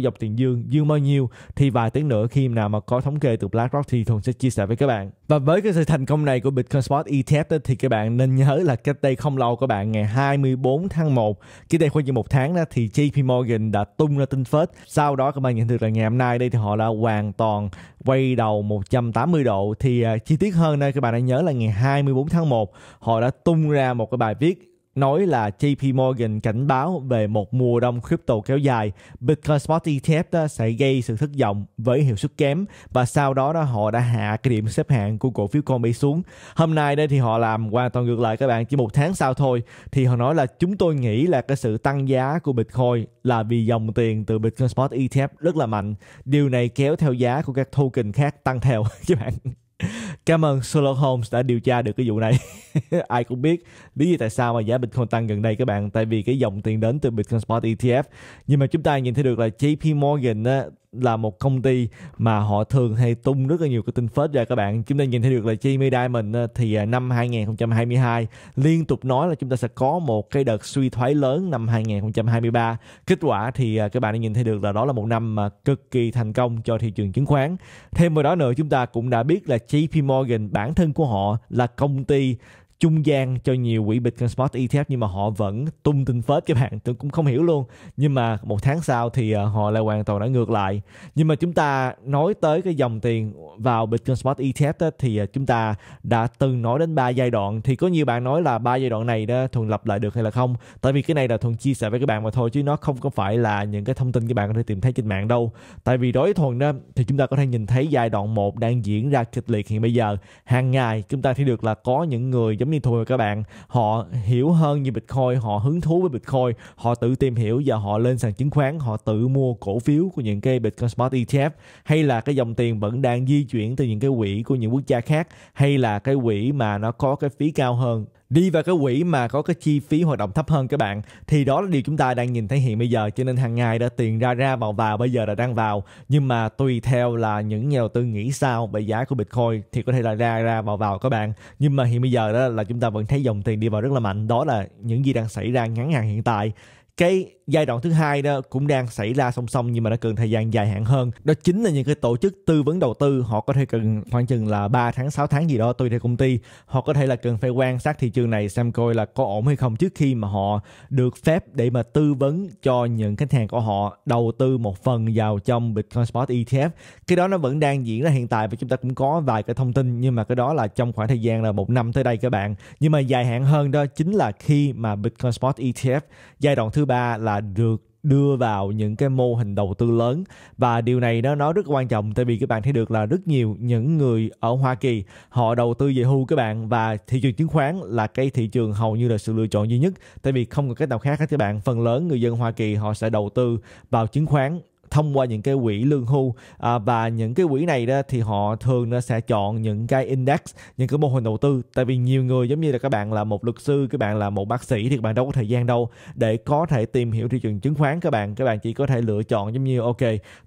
dọc tiền dương dương bao nhiêu thì vài tiếng nữa khi nào mà có thống kê từ BlackRock thì thường sẽ chia sẻ với các bạn và với cái sự thành công này của Bitcoin Spot ETF đó, thì các bạn nên nhớ là cách đây không lâu các bạn ngày 24 tháng 1 cái đây khoảng chừng một tháng đó thì JP Morgan đã tung ra tin phết sau đó các bạn nhận được là ngày hôm nay đây thì họ đã hoàn toàn quay đầu 180 độ thì uh, chi tiết hơn đây các bạn hãy nhớ là ngày 24 tháng 1 họ đã tung ra một cái bài viết nói là JP Morgan cảnh báo về một mùa đông crypto kéo dài Bitcoin Spot ETF đó sẽ gây sự thất vọng với hiệu suất kém và sau đó đó họ đã hạ cái điểm xếp hạng của cổ phiếu Coinbase xuống. Hôm nay đây thì họ làm hoàn toàn ngược lại các bạn chỉ một tháng sau thôi thì họ nói là chúng tôi nghĩ là cái sự tăng giá của Bitcoin là vì dòng tiền từ Bitcoin Spot ETF rất là mạnh. Điều này kéo theo giá của các token khác tăng theo các bạn Cảm ơn Sherlock Holmes đã điều tra được cái vụ này. Ai cũng biết lý do tại sao mà giá Bitcoin tăng gần đây các bạn tại vì cái dòng tiền đến từ Bitcoin Spot ETF. Nhưng mà chúng ta nhìn thấy được là JP Morgan á, là một công ty mà họ thường hay tung rất là nhiều cái tin phết ra các bạn. Chúng ta nhìn thấy được là Jamie Dimon thì à, năm 2022 liên tục nói là chúng ta sẽ có một cái đợt suy thoái lớn năm 2023. Kết quả thì à, các bạn đã nhìn thấy được là đó là một năm mà cực kỳ thành công cho thị trường chứng khoán. Thêm vào đó nữa chúng ta cũng đã biết là JP Morgan bản thân của họ là công ty trung gian cho nhiều quỹ Bitcoin Spot ETF nhưng mà họ vẫn tung tin phết các bạn tôi cũng không hiểu luôn nhưng mà một tháng sau thì ờ, họ lại hoàn toàn đã ngược lại nhưng mà chúng ta nói tới cái dòng tiền vào Bitcoin Spot ETF đó, thì ờ, chúng ta đã từng nói đến ba giai đoạn thì có nhiều bạn nói là ba giai đoạn này đó thuần lặp lại được hay là không tại vì cái này là thuần chia sẻ với các bạn mà thôi chứ nó không có phải là những cái thông tin các bạn có thể tìm thấy trên mạng đâu tại vì đối với thuần đó thì chúng ta có thể nhìn thấy giai đoạn 1 đang diễn ra kịch liệt hiện bây giờ hàng ngày chúng ta thấy được là có những người giống như thôi các bạn họ hiểu hơn như bitcoin họ hứng thú với bitcoin họ tự tìm hiểu và họ lên sàn chứng khoán họ tự mua cổ phiếu của những cái bitcoin spot etf hay là cái dòng tiền vẫn đang di chuyển từ những cái quỹ của những quốc gia khác hay là cái quỹ mà nó có cái phí cao hơn đi vào cái quỹ mà có cái chi phí hoạt động thấp hơn các bạn thì đó là điều chúng ta đang nhìn thấy hiện bây giờ cho nên hàng ngày đã tiền ra ra vào vào bây giờ là đang vào nhưng mà tùy theo là những nhà đầu tư nghĩ sao về giá của bitcoin thì có thể là ra ra vào vào các bạn nhưng mà hiện bây giờ đó là chúng ta vẫn thấy dòng tiền đi vào rất là mạnh đó là những gì đang xảy ra ngắn hạn hiện tại cái giai đoạn thứ hai đó cũng đang xảy ra song song nhưng mà nó cần thời gian dài hạn hơn đó chính là những cái tổ chức tư vấn đầu tư họ có thể cần khoảng chừng là 3 tháng 6 tháng gì đó tùy theo công ty họ có thể là cần phải quan sát thị trường này xem coi là có ổn hay không trước khi mà họ được phép để mà tư vấn cho những khách hàng của họ đầu tư một phần vào trong Bitcoin Spot ETF cái đó nó vẫn đang diễn ra hiện tại và chúng ta cũng có vài cái thông tin nhưng mà cái đó là trong khoảng thời gian là một năm tới đây các bạn nhưng mà dài hạn hơn đó chính là khi mà Bitcoin Spot ETF giai đoạn thứ thứ ba là được đưa vào những cái mô hình đầu tư lớn và điều này nó nó rất quan trọng tại vì các bạn thấy được là rất nhiều những người ở Hoa Kỳ họ đầu tư về hưu các bạn và thị trường chứng khoán là cái thị trường hầu như là sự lựa chọn duy nhất tại vì không có cách nào khác các bạn phần lớn người dân Hoa Kỳ họ sẽ đầu tư vào chứng khoán thông qua những cái quỹ lương hưu à, và những cái quỹ này đó thì họ thường nó sẽ chọn những cái index những cái mô hình đầu tư tại vì nhiều người giống như là các bạn là một luật sư các bạn là một bác sĩ thì các bạn đâu có thời gian đâu để có thể tìm hiểu thị trường chứng khoán các bạn các bạn chỉ có thể lựa chọn giống như ok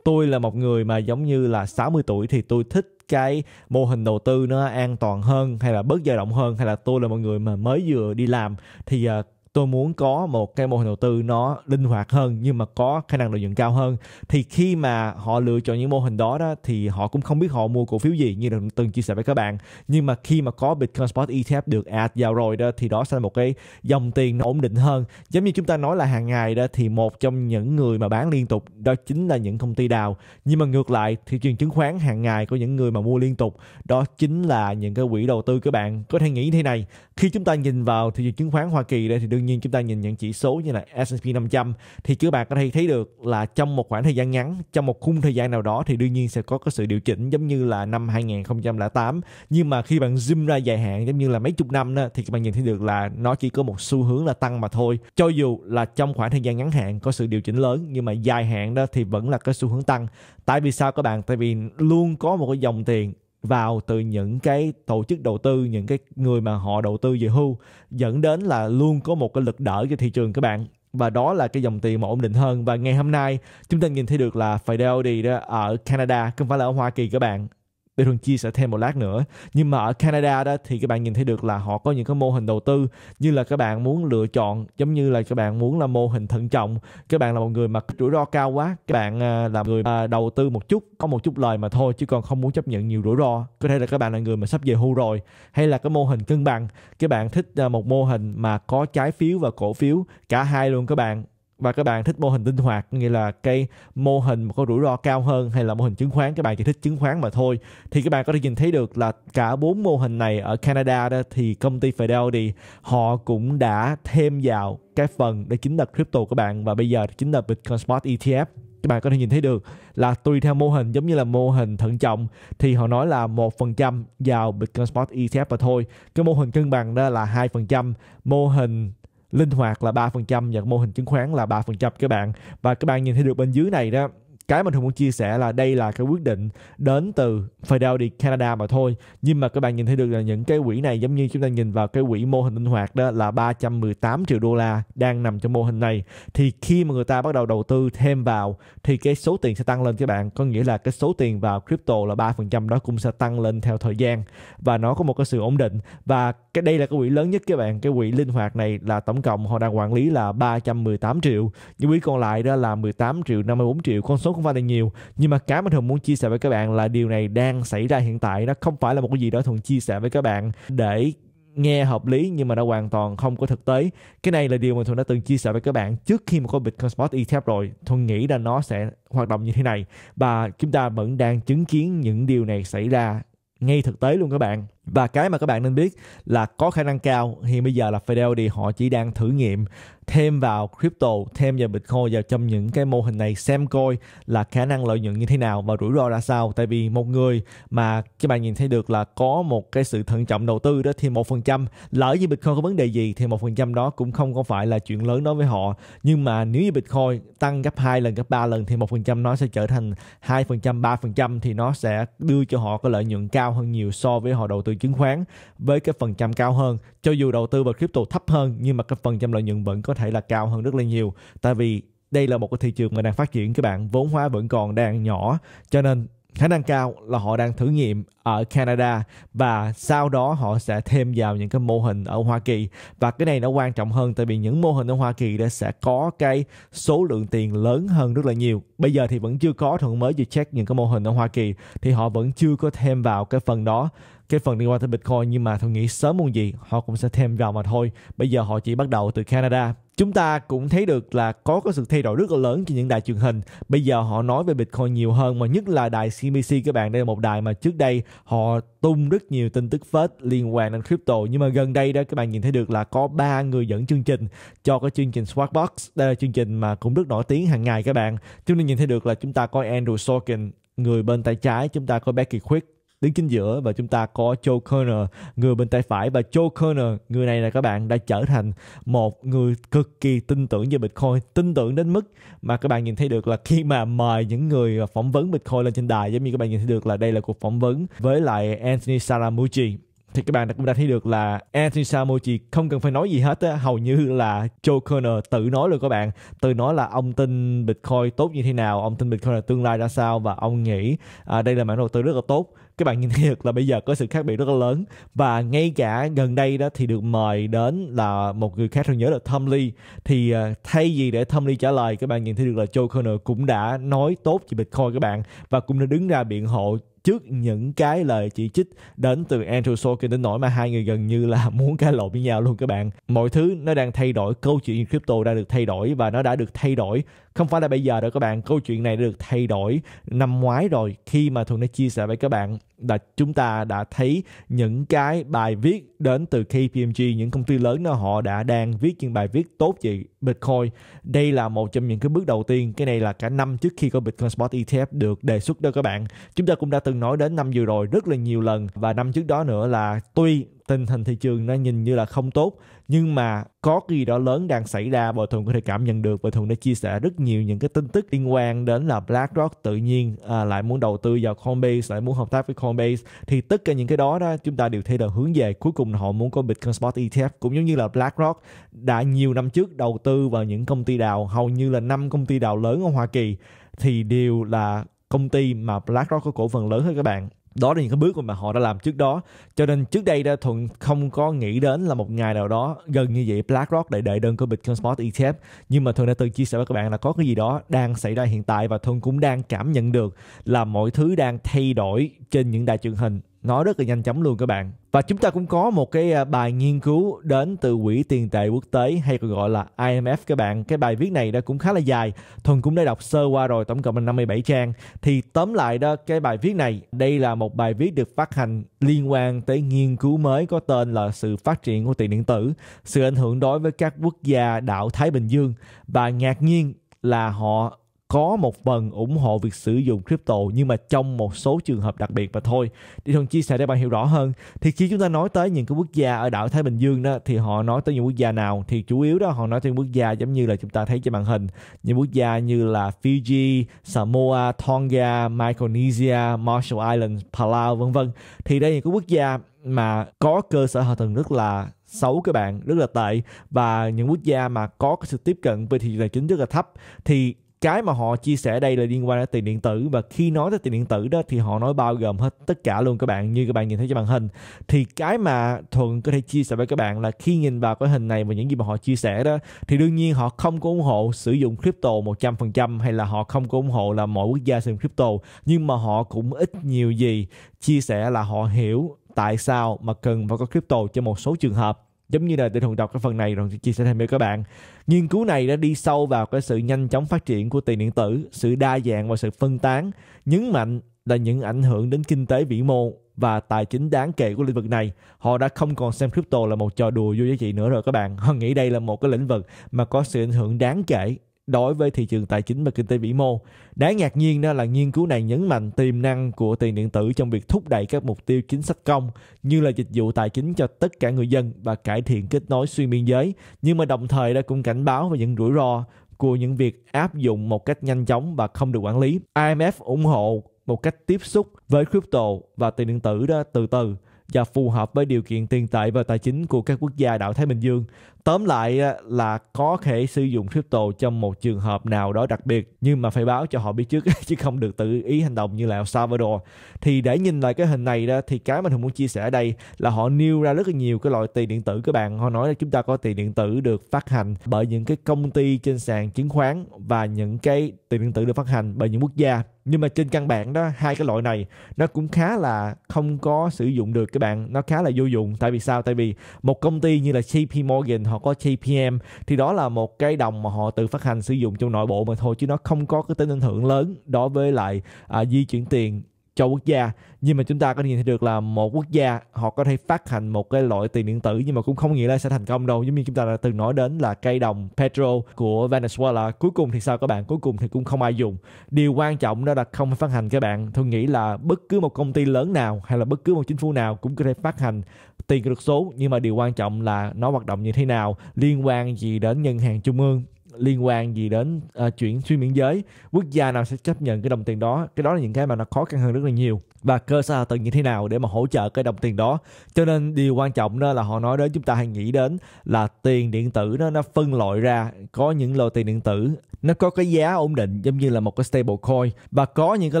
tôi là một người mà giống như là 60 tuổi thì tôi thích cái mô hình đầu tư nó an toàn hơn hay là bớt dao động hơn hay là tôi là một người mà mới vừa đi làm thì uh, tôi muốn có một cái mô hình đầu tư nó linh hoạt hơn nhưng mà có khả năng lợi nhuận cao hơn thì khi mà họ lựa chọn những mô hình đó đó thì họ cũng không biết họ mua cổ phiếu gì như là từng chia sẻ với các bạn nhưng mà khi mà có Bitcoin Spot ETF được add vào rồi đó thì đó sẽ là một cái dòng tiền nó ổn định hơn giống như chúng ta nói là hàng ngày đó thì một trong những người mà bán liên tục đó chính là những công ty đào nhưng mà ngược lại thị trường chứng khoán hàng ngày của những người mà mua liên tục đó chính là những cái quỹ đầu tư các bạn có thể nghĩ thế này khi chúng ta nhìn vào thị trường chứng khoán Hoa Kỳ đây thì đương đương nhiên chúng ta nhìn những chỉ số như là S&P 500 thì các bạn có thể thấy được là trong một khoảng thời gian ngắn, trong một khung thời gian nào đó thì đương nhiên sẽ có cái sự điều chỉnh giống như là năm 2008. Nhưng mà khi bạn zoom ra dài hạn giống như là mấy chục năm đó, thì các bạn nhìn thấy được là nó chỉ có một xu hướng là tăng mà thôi. Cho dù là trong khoảng thời gian ngắn hạn có sự điều chỉnh lớn nhưng mà dài hạn đó thì vẫn là cái xu hướng tăng. Tại vì sao các bạn? Tại vì luôn có một cái dòng tiền vào từ những cái tổ chức đầu tư những cái người mà họ đầu tư về hưu dẫn đến là luôn có một cái lực đỡ cho thị trường các bạn và đó là cái dòng tiền mà ổn định hơn và ngày hôm nay chúng ta nhìn thấy được là Fidelity đó ở Canada không phải là ở Hoa Kỳ các bạn Bê Thuận chia sẻ thêm một lát nữa. Nhưng mà ở Canada đó thì các bạn nhìn thấy được là họ có những cái mô hình đầu tư như là các bạn muốn lựa chọn giống như là các bạn muốn là mô hình thận trọng. Các bạn là một người mà rủi ro cao quá, các bạn à, là người đầu tư một chút, có một chút lời mà thôi chứ còn không muốn chấp nhận nhiều rủi ro. Có thể là các bạn là người mà sắp về hưu rồi hay là cái mô hình cân bằng. Các bạn thích à, một mô hình mà có trái phiếu và cổ phiếu cả hai luôn các bạn và các bạn thích mô hình linh hoạt nghĩa là cái mô hình có rủi ro cao hơn hay là mô hình chứng khoán các bạn chỉ thích chứng khoán mà thôi thì các bạn có thể nhìn thấy được là cả bốn mô hình này ở Canada đó thì công ty Fidelity họ cũng đã thêm vào cái phần để chính là crypto các bạn và bây giờ chính là Bitcoin Spot ETF các bạn có thể nhìn thấy được là tùy theo mô hình giống như là mô hình thận trọng thì họ nói là một phần trăm vào Bitcoin Spot ETF mà thôi. Cái mô hình cân bằng đó là hai phần trăm mô hình linh hoạt là 3% và mô hình chứng khoán là 3% các bạn. Và các bạn nhìn thấy được bên dưới này đó, cái mình thường muốn chia sẻ là đây là cái quyết định đến từ Fidelity Canada mà thôi nhưng mà các bạn nhìn thấy được là những cái quỹ này giống như chúng ta nhìn vào cái quỹ mô hình linh hoạt đó là 318 triệu đô la đang nằm trong mô hình này thì khi mà người ta bắt đầu đầu tư thêm vào thì cái số tiền sẽ tăng lên các bạn có nghĩa là cái số tiền vào crypto là 3% đó cũng sẽ tăng lên theo thời gian và nó có một cái sự ổn định và cái đây là cái quỹ lớn nhất các bạn cái quỹ linh hoạt này là tổng cộng họ đang quản lý là 318 triệu những quỹ còn lại đó là 18 triệu 54 triệu con số không phải là nhiều nhưng mà cái mà thường muốn chia sẻ với các bạn là điều này đang xảy ra hiện tại nó không phải là một cái gì đó thường chia sẻ với các bạn để nghe hợp lý nhưng mà nó hoàn toàn không có thực tế cái này là điều mà thuần đã từng chia sẻ với các bạn trước khi mà có bitcoin spot etf rồi thuần nghĩ là nó sẽ hoạt động như thế này và chúng ta vẫn đang chứng kiến những điều này xảy ra ngay thực tế luôn các bạn và cái mà các bạn nên biết là có khả năng cao hiện bây giờ là Fidelity họ chỉ đang thử nghiệm thêm vào crypto thêm vào bitcoin vào trong những cái mô hình này xem coi là khả năng lợi nhuận như thế nào và rủi ro ra sao tại vì một người mà các bạn nhìn thấy được là có một cái sự thận trọng đầu tư đó thì một phần trăm lỡ như bitcoin có vấn đề gì thì một phần trăm đó cũng không có phải là chuyện lớn đối với họ nhưng mà nếu như bitcoin tăng gấp hai lần gấp ba lần thì một phần trăm nó sẽ trở thành hai phần trăm ba phần trăm thì nó sẽ đưa cho họ có lợi nhuận cao hơn nhiều so với họ đầu tư chứng khoán với cái phần trăm cao hơn cho dù đầu tư vào crypto thấp hơn nhưng mà cái phần trăm lợi nhuận vẫn có có thể là cao hơn rất là nhiều tại vì đây là một cái thị trường mà đang phát triển các bạn vốn hóa vẫn còn đang nhỏ cho nên khả năng cao là họ đang thử nghiệm ở Canada và sau đó họ sẽ thêm vào những cái mô hình ở Hoa Kỳ và cái này nó quan trọng hơn tại vì những mô hình ở Hoa Kỳ đã sẽ có cái số lượng tiền lớn hơn rất là nhiều bây giờ thì vẫn chưa có thuận mới vừa check những cái mô hình ở Hoa Kỳ thì họ vẫn chưa có thêm vào cái phần đó cái phần liên quan tới Bitcoin nhưng mà tôi nghĩ sớm muộn gì họ cũng sẽ thêm vào mà thôi. Bây giờ họ chỉ bắt đầu từ Canada. Chúng ta cũng thấy được là có có sự thay đổi rất là lớn trên những đài truyền hình. Bây giờ họ nói về Bitcoin nhiều hơn mà nhất là đài CBC các bạn. Đây là một đài mà trước đây họ tung rất nhiều tin tức phết liên quan đến crypto. Nhưng mà gần đây đó các bạn nhìn thấy được là có ba người dẫn chương trình cho cái chương trình Swartbox. Đây là chương trình mà cũng rất nổi tiếng hàng ngày các bạn. Chúng ta nhìn thấy được là chúng ta có Andrew Sorkin người bên tay trái chúng ta có Becky Quick đứng chính giữa và chúng ta có Joe Kerner người bên tay phải và Joe Kerner người này là các bạn đã trở thành một người cực kỳ tin tưởng về Bitcoin tin tưởng đến mức mà các bạn nhìn thấy được là khi mà mời những người phỏng vấn Bitcoin lên trên đài giống như các bạn nhìn thấy được là đây là cuộc phỏng vấn với lại Anthony Saramucci, thì các bạn cũng đã thấy được là Anthony Samochi không cần phải nói gì hết á, hầu như là Joe Kerner tự nói luôn các bạn, tự nói là ông tin Bitcoin tốt như thế nào, ông tin Bitcoin là tương lai ra sao và ông nghĩ à, đây là mảng đầu tư rất là tốt các bạn nhìn thấy được là bây giờ có sự khác biệt rất là lớn và ngay cả gần đây đó thì được mời đến là một người khác tôi nhớ là Tom Lee thì ờ, thay vì để Tom Lee trả lời các bạn nhìn thấy được là Joe Conner cũng đã nói tốt về Bitcoin các bạn và cũng đã đứng ra biện hộ trước những cái lời chỉ trích đến từ Andrew Sorkin đến nỗi mà hai người gần như là muốn cãi lộn với nhau luôn các bạn. Mọi thứ nó đang thay đổi, câu chuyện crypto đã được thay đổi và nó đã được thay đổi không phải là bây giờ đâu các bạn, câu chuyện này đã được thay đổi năm ngoái rồi khi mà Thuận đã chia sẻ với các bạn là chúng ta đã thấy những cái bài viết đến từ KPMG, những công ty lớn đó họ đã đang viết những bài viết tốt vậy. Bitcoin. Đây là một trong những cái bước đầu tiên, cái này là cả năm trước khi có Bitcoin Spot ETF được đề xuất đó các bạn. Chúng ta cũng đã từng nói đến năm vừa rồi rất là nhiều lần và năm trước đó nữa là tuy tình hình thị trường nó nhìn như là không tốt nhưng mà có gì đó lớn đang xảy ra bồi thường có thể cảm nhận được bồi thường đã chia sẻ rất nhiều những cái tin tức liên quan đến là BlackRock tự nhiên à, lại muốn đầu tư vào Coinbase lại muốn hợp tác với Coinbase thì tất cả những cái đó đó chúng ta đều thấy là hướng về cuối cùng họ muốn có Bitcoin Spot ETF cũng giống như là BlackRock đã nhiều năm trước đầu tư vào những công ty đào hầu như là năm công ty đào lớn ở Hoa Kỳ thì đều là công ty mà BlackRock có cổ phần lớn hơn các bạn đó là những cái bước mà họ đã làm trước đó cho nên trước đây đã thuận không có nghĩ đến là một ngày nào đó gần như vậy BlackRock để đệ đơn của Bitcoin Spot ETF nhưng mà thuận đã từng chia sẻ với các bạn là có cái gì đó đang xảy ra hiện tại và thuận cũng đang cảm nhận được là mọi thứ đang thay đổi trên những đài truyền hình nó rất là nhanh chóng luôn các bạn và chúng ta cũng có một cái à, bài nghiên cứu đến từ quỹ tiền tệ quốc tế hay còn gọi là IMF các bạn cái bài viết này đó cũng khá là dài thuần cũng đã đọc sơ qua rồi tổng cộng là 57 trang thì tóm lại đó cái bài viết này đây là một bài viết được phát hành liên quan tới nghiên cứu mới có tên là sự phát triển của tiền điện tử sự ảnh hưởng đối với các quốc gia đảo Thái Bình Dương và ngạc nhiên là họ có một phần ủng hộ việc sử dụng crypto nhưng mà trong một số trường hợp đặc biệt mà thôi. để Thuần chia sẻ để bạn hiểu rõ hơn. Thì khi chúng ta nói tới những cái quốc gia ở đảo Thái Bình Dương đó thì họ nói tới những quốc gia nào thì chủ yếu đó họ nói tới những quốc gia giống như là chúng ta thấy trên màn hình những quốc gia như là Fiji, Samoa, Tonga, Micronesia, Marshall Islands, Palau vân vân. Thì đây là những cái quốc gia mà có cơ sở hạ tầng rất là xấu các bạn rất là tệ và những quốc gia mà có sự tiếp cận về thị trường tài chính rất là thấp thì cái mà họ chia sẻ đây là liên quan đến tiền điện tử và khi nói tới tiền điện tử đó thì họ nói bao gồm hết tất cả luôn các bạn như các bạn nhìn thấy trên màn hình thì cái mà thuận có thể chia sẻ với các bạn là khi nhìn vào cái hình này và những gì mà họ chia sẻ đó thì đương nhiên họ không có ủng hộ sử dụng crypto 100% hay là họ không có ủng hộ là mọi quốc gia sử dụng crypto nhưng mà họ cũng ít nhiều gì chia sẻ là họ hiểu tại sao mà cần phải có crypto cho một số trường hợp giống như là tinh thần đọc cái phần này rồi chia sẻ thêm với các bạn nghiên cứu này đã đi sâu vào cái sự nhanh chóng phát triển của tiền điện tử sự đa dạng và sự phân tán nhấn mạnh là những ảnh hưởng đến kinh tế vĩ mô và tài chính đáng kể của lĩnh vực này họ đã không còn xem crypto là một trò đùa vô giá trị nữa rồi các bạn họ nghĩ đây là một cái lĩnh vực mà có sự ảnh hưởng đáng kể đối với thị trường tài chính và kinh tế vĩ mô. Đáng ngạc nhiên đó là nghiên cứu này nhấn mạnh tiềm năng của tiền điện tử trong việc thúc đẩy các mục tiêu chính sách công như là dịch vụ tài chính cho tất cả người dân và cải thiện kết nối xuyên biên giới, nhưng mà đồng thời đã cũng cảnh báo về những rủi ro của những việc áp dụng một cách nhanh chóng và không được quản lý. IMF ủng hộ một cách tiếp xúc với crypto và tiền điện tử đó từ từ và phù hợp với điều kiện tiền tệ và tài chính của các quốc gia đảo Thái Bình Dương. Tóm lại là có thể sử dụng crypto trong một trường hợp nào đó đặc biệt nhưng mà phải báo cho họ biết trước chứ không được tự ý hành động như là El Salvador. Thì để nhìn lại cái hình này đó thì cái mà Hùng muốn chia sẻ ở đây là họ nêu ra rất là nhiều cái loại tiền điện tử các bạn. Họ nói là chúng ta có tiền điện tử được phát hành bởi những cái công ty trên sàn chứng khoán và những cái tiền điện tử được phát hành bởi những quốc gia nhưng mà trên căn bản đó hai cái loại này nó cũng khá là không có sử dụng được các bạn nó khá là vô dụng tại vì sao tại vì một công ty như là JP Morgan họ có JPM thì đó là một cái đồng mà họ tự phát hành sử dụng trong nội bộ mà thôi chứ nó không có cái tính ảnh hưởng lớn đối với lại à, di chuyển tiền cho quốc gia nhưng mà chúng ta có nhìn thấy được là một quốc gia họ có thể phát hành một cái loại tiền điện tử nhưng mà cũng không nghĩa là sẽ thành công đâu giống như chúng ta đã từng nói đến là cây đồng petrol của Venezuela cuối cùng thì sao các bạn cuối cùng thì cũng không ai dùng điều quan trọng đó là không phải phát hành các bạn tôi nghĩ là bất cứ một công ty lớn nào hay là bất cứ một chính phủ nào cũng có thể phát hành tiền được số nhưng mà điều quan trọng là nó hoạt động như thế nào liên quan gì đến ngân hàng trung ương liên quan gì đến uh, chuyện xuyên biên giới quốc gia nào sẽ chấp nhận cái đồng tiền đó cái đó là những cái mà nó khó khăn hơn rất là nhiều và cơ sở hạ tầng như thế nào để mà hỗ trợ cái đồng tiền đó cho nên điều quan trọng đó là họ nói đến chúng ta hay nghĩ đến là tiền điện tử nó nó phân loại ra có những loại tiền điện tử nó có cái giá ổn định giống như là một cái stable coin và có những cái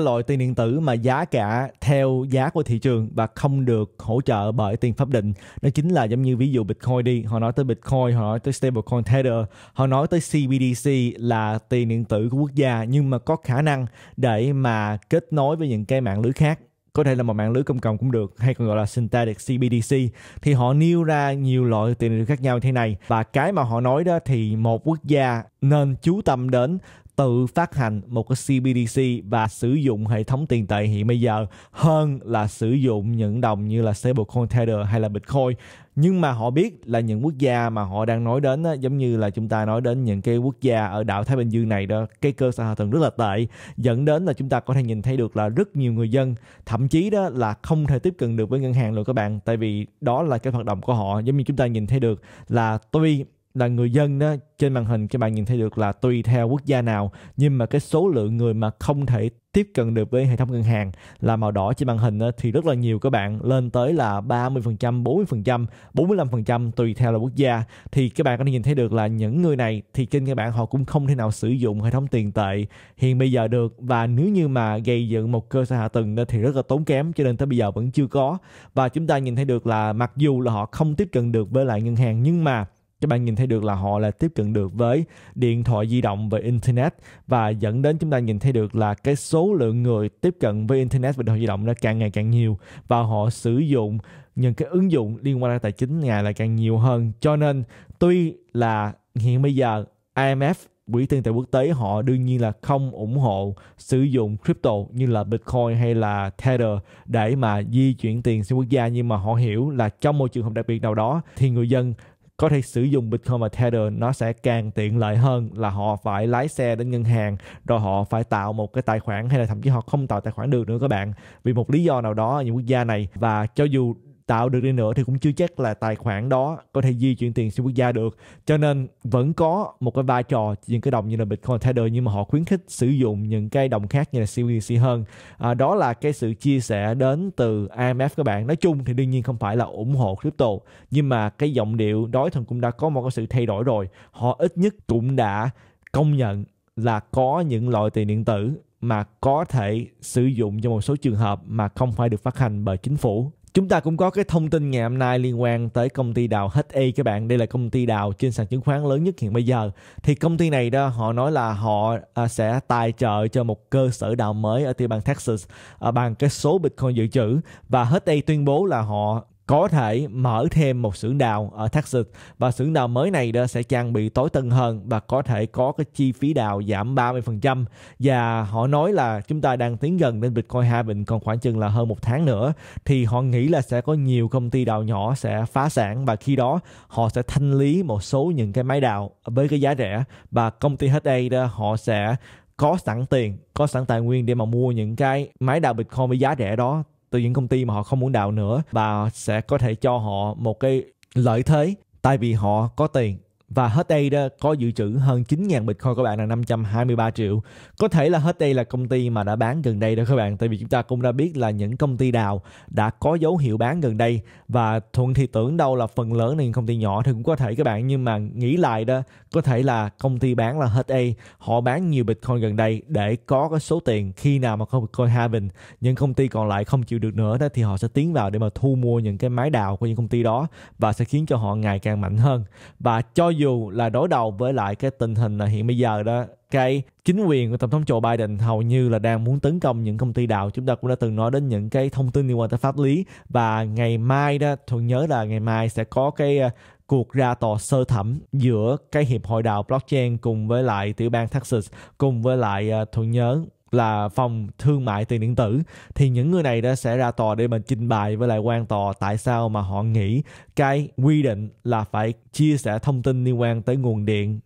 loại tiền điện tử mà giá cả theo giá của thị trường và không được hỗ trợ bởi tiền pháp định nó chính là giống như ví dụ bitcoin đi họ nói tới bitcoin họ nói tới stable coin tether họ nói tới cbdc là tiền điện tử của quốc gia nhưng mà có khả năng để mà kết nối với những cái mạng lưới khác có thể là một mạng lưới công cộng cũng được hay còn gọi là synthetic CBDC thì họ nêu ra nhiều loại tiền điện khác nhau như thế này và cái mà họ nói đó thì một quốc gia nên chú tâm đến tự phát hành một cái CBDC và sử dụng hệ thống tiền tệ hiện bây giờ hơn là sử dụng những đồng như là stablecoin Tether hay là Bitcoin. Nhưng mà họ biết là những quốc gia mà họ đang nói đến đó, giống như là chúng ta nói đến những cái quốc gia ở đảo Thái Bình Dương này đó, cái cơ sở hạ tầng rất là tệ, dẫn đến là chúng ta có thể nhìn thấy được là rất nhiều người dân thậm chí đó là không thể tiếp cận được với ngân hàng rồi các bạn, tại vì đó là cái hoạt động của họ, giống như chúng ta nhìn thấy được là tuy là người dân đó trên màn hình các bạn nhìn thấy được là tùy theo quốc gia nào nhưng mà cái số lượng người mà không thể tiếp cận được với hệ thống ngân hàng là màu đỏ trên màn hình đó, thì rất là nhiều các bạn lên tới là 30%, 40%, 45% tùy theo là quốc gia thì các bạn có thể nhìn thấy được là những người này thì trên các bạn họ cũng không thể nào sử dụng hệ thống tiền tệ hiện bây giờ được và nếu như mà gây dựng một cơ sở hạ tầng thì rất là tốn kém cho nên tới bây giờ vẫn chưa có và chúng ta nhìn thấy được là mặc dù là họ không tiếp cận được với lại ngân hàng nhưng mà các bạn nhìn thấy được là họ là tiếp cận được với điện thoại di động và internet và dẫn đến chúng ta nhìn thấy được là cái số lượng người tiếp cận với internet và điện thoại di động nó càng ngày càng nhiều và họ sử dụng những cái ứng dụng liên quan đến tài chính ngày là càng nhiều hơn cho nên tuy là hiện bây giờ IMF quỹ tiền tệ quốc tế họ đương nhiên là không ủng hộ sử dụng crypto như là Bitcoin hay là Tether để mà di chuyển tiền xuyên quốc gia nhưng mà họ hiểu là trong một trường hợp đặc biệt nào đó thì người dân có thể sử dụng Bitcoin và Tether nó sẽ càng tiện lợi hơn là họ phải lái xe đến ngân hàng rồi họ phải tạo một cái tài khoản hay là thậm chí họ không tạo tài khoản được nữa các bạn vì một lý do nào đó ở những quốc gia này và cho dù tạo được đi nữa thì cũng chưa chắc là tài khoản đó có thể di chuyển tiền xuyên quốc gia được cho nên vẫn có một cái vai trò những cái đồng như là bitcoin tether nhưng mà họ khuyến khích sử dụng những cái đồng khác như là cbdc hơn à, đó là cái sự chia sẻ đến từ imf các bạn nói chung thì đương nhiên không phải là ủng hộ crypto nhưng mà cái giọng điệu đối thần cũng đã có một cái sự thay đổi rồi họ ít nhất cũng đã công nhận là có những loại tiền điện tử mà có thể sử dụng cho một số trường hợp mà không phải được phát hành bởi chính phủ Chúng ta cũng có cái thông tin ngày hôm nay liên quan tới công ty đào HE các bạn. Đây là công ty đào trên sàn chứng khoán lớn nhất hiện bây giờ. Thì công ty này đó họ nói là họ à, sẽ tài trợ cho một cơ sở đào mới ở tiểu bang Texas à, bằng cái số Bitcoin dự trữ và HE tuyên bố là họ có thể mở thêm một xưởng đào ở Texas và xưởng đào mới này đó sẽ trang bị tối tân hơn và có thể có cái chi phí đào giảm 30% và họ nói là chúng ta đang tiến gần đến Bitcoin halving còn khoảng chừng là hơn một tháng nữa thì họ nghĩ là sẽ có nhiều công ty đào nhỏ sẽ phá sản và khi đó họ sẽ thanh lý một số những cái máy đào với cái giá rẻ và công ty HA đó họ sẽ có sẵn tiền, có sẵn tài nguyên để mà mua những cái máy đào Bitcoin với giá rẻ đó từ những công ty mà họ không muốn đào nữa và sẽ có thể cho họ một cái lợi thế tại vì họ có tiền và hết đây đó có dự trữ hơn 9.000 Bitcoin các bạn là 523 triệu. Có thể là hết đây là công ty mà đã bán gần đây đó các bạn, tại vì chúng ta cũng đã biết là những công ty đào đã có dấu hiệu bán gần đây và Thuận thì tưởng đâu là phần lớn những công ty nhỏ thì cũng có thể các bạn nhưng mà nghĩ lại đó có thể là công ty bán là hết Hotday họ bán nhiều Bitcoin gần đây để có cái số tiền khi nào mà có Bitcoin halving những công ty còn lại không chịu được nữa đó thì họ sẽ tiến vào để mà thu mua những cái máy đào của những công ty đó và sẽ khiến cho họ ngày càng mạnh hơn và cho dù dù là đối đầu với lại cái tình hình là hiện bây giờ đó cái chính quyền của tổng thống Joe Biden hầu như là đang muốn tấn công những công ty đào chúng ta cũng đã từng nói đến những cái thông tin liên quan tới pháp lý và ngày mai đó thuận nhớ là ngày mai sẽ có cái à, cuộc ra tòa sơ thẩm giữa cái hiệp hội đào blockchain cùng với lại tiểu bang Texas cùng với lại à, thuận nhớ là phòng thương mại tiền điện tử thì những người này đã sẽ ra tòa để mình trình bày với lại quan tòa tại sao mà họ nghĩ cái quy định là phải chia sẻ thông tin liên quan tới nguồn điện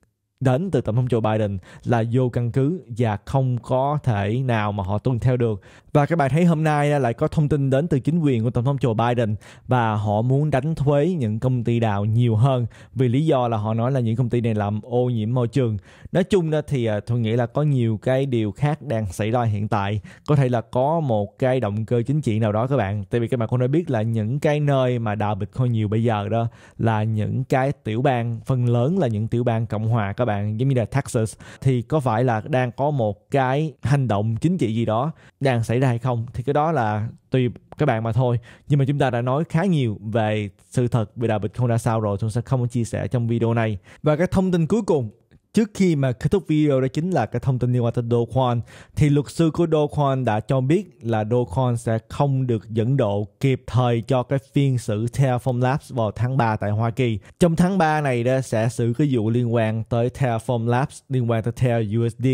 đến từ tổng thống Joe Biden là vô căn cứ và không có thể nào mà họ tuân theo được. Và các bạn thấy hôm nay lại có thông tin đến từ chính quyền của tổng thống Joe Biden và họ muốn đánh thuế những công ty đào nhiều hơn vì lý do là họ nói là những công ty này làm ô nhiễm môi trường. Nói chung đó thì à, tôi nghĩ là có nhiều cái điều khác đang xảy ra hiện tại. Có thể là có một cái động cơ chính trị nào đó các bạn. Tại vì các bạn cũng đã biết là những cái nơi mà đào Bitcoin nhiều bây giờ đó là những cái tiểu bang phần lớn là những tiểu bang cộng hòa các bạn bạn giống như là Texas thì có phải là đang có một cái hành động chính trị gì đó đang xảy ra hay không thì cái đó là tùy các bạn mà thôi nhưng mà chúng ta đã nói khá nhiều về sự thật về đạo bịch không ra sao rồi tôi sẽ không chia sẻ trong video này và cái thông tin cuối cùng Trước khi mà kết thúc video đó chính là cái thông tin liên quan tới Do Dogecoin thì luật sư của Do Dogecoin đã cho biết là Do Dogecoin sẽ không được dẫn độ kịp thời cho cái phiên xử Terraform Labs vào tháng 3 tại Hoa Kỳ. Trong tháng 3 này đó sẽ xử cái vụ liên quan tới Terraform Labs liên quan tới Terra USD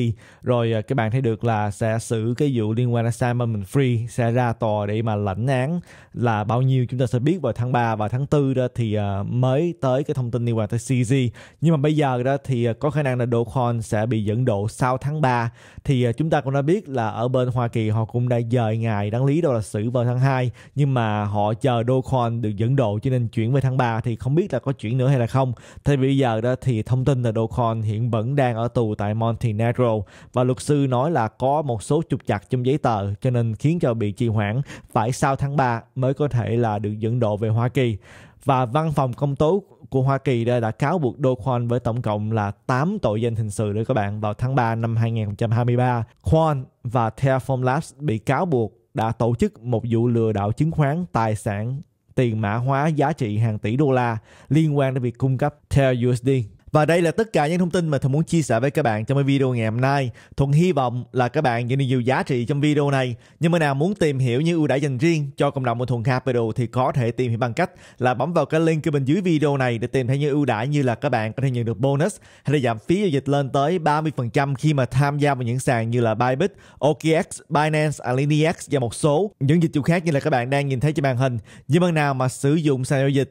rồi à, các bạn thấy được là sẽ xử cái vụ liên quan tới Simon Free sẽ ra tòa để mà lãnh án là bao nhiêu chúng ta sẽ biết vào tháng 3 và tháng 4 đó thì à, mới tới cái thông tin liên quan tới CZ nhưng mà bây giờ đó thì à, có khả năng năng là Dogecoin sẽ bị dẫn độ sau tháng 3 thì à, chúng ta cũng đã biết là ở bên Hoa Kỳ họ cũng đã dời ngày đáng lý đâu là xử vào tháng 2 nhưng mà họ chờ Dogecoin được dẫn độ cho nên chuyển về tháng 3 thì không biết là có chuyển nữa hay là không thì bây giờ đó thì thông tin là Dogecoin hiện vẫn đang ở tù tại Montenegro và luật sư nói là có một số trục chặt trong giấy tờ cho nên khiến cho bị trì hoãn phải sau tháng 3 mới có thể là được dẫn độ về Hoa Kỳ và văn phòng công tố của Hoa Kỳ đã, đã cáo buộc Do Kwon với tổng cộng là 8 tội danh hình sự nữa các bạn vào tháng 3 năm 2023. Kwon và Terraform Labs bị cáo buộc đã tổ chức một vụ lừa đảo chứng khoán tài sản tiền mã hóa giá trị hàng tỷ đô la liên quan đến việc cung cấp TerUSD và đây là tất cả những thông tin mà Thuận muốn chia sẻ với các bạn trong cái video ngày hôm nay. Thuận hy vọng là các bạn nhận được nhiều giá trị trong video này. Nhưng mà nào muốn tìm hiểu những ưu đãi dành riêng cho cộng đồng của Thuận Capital thì có thể tìm hiểu bằng cách là bấm vào cái link ở bên dưới video này để tìm thấy những ưu đãi như là các bạn có thể nhận được bonus hay là giảm phí giao dịch lên tới 30% khi mà tham gia vào những sàn như là Bybit, OKX, Binance, Alinex và một số những dịch vụ khác như là các bạn đang nhìn thấy trên màn hình. Nhưng mà nào mà sử dụng sàn giao dịch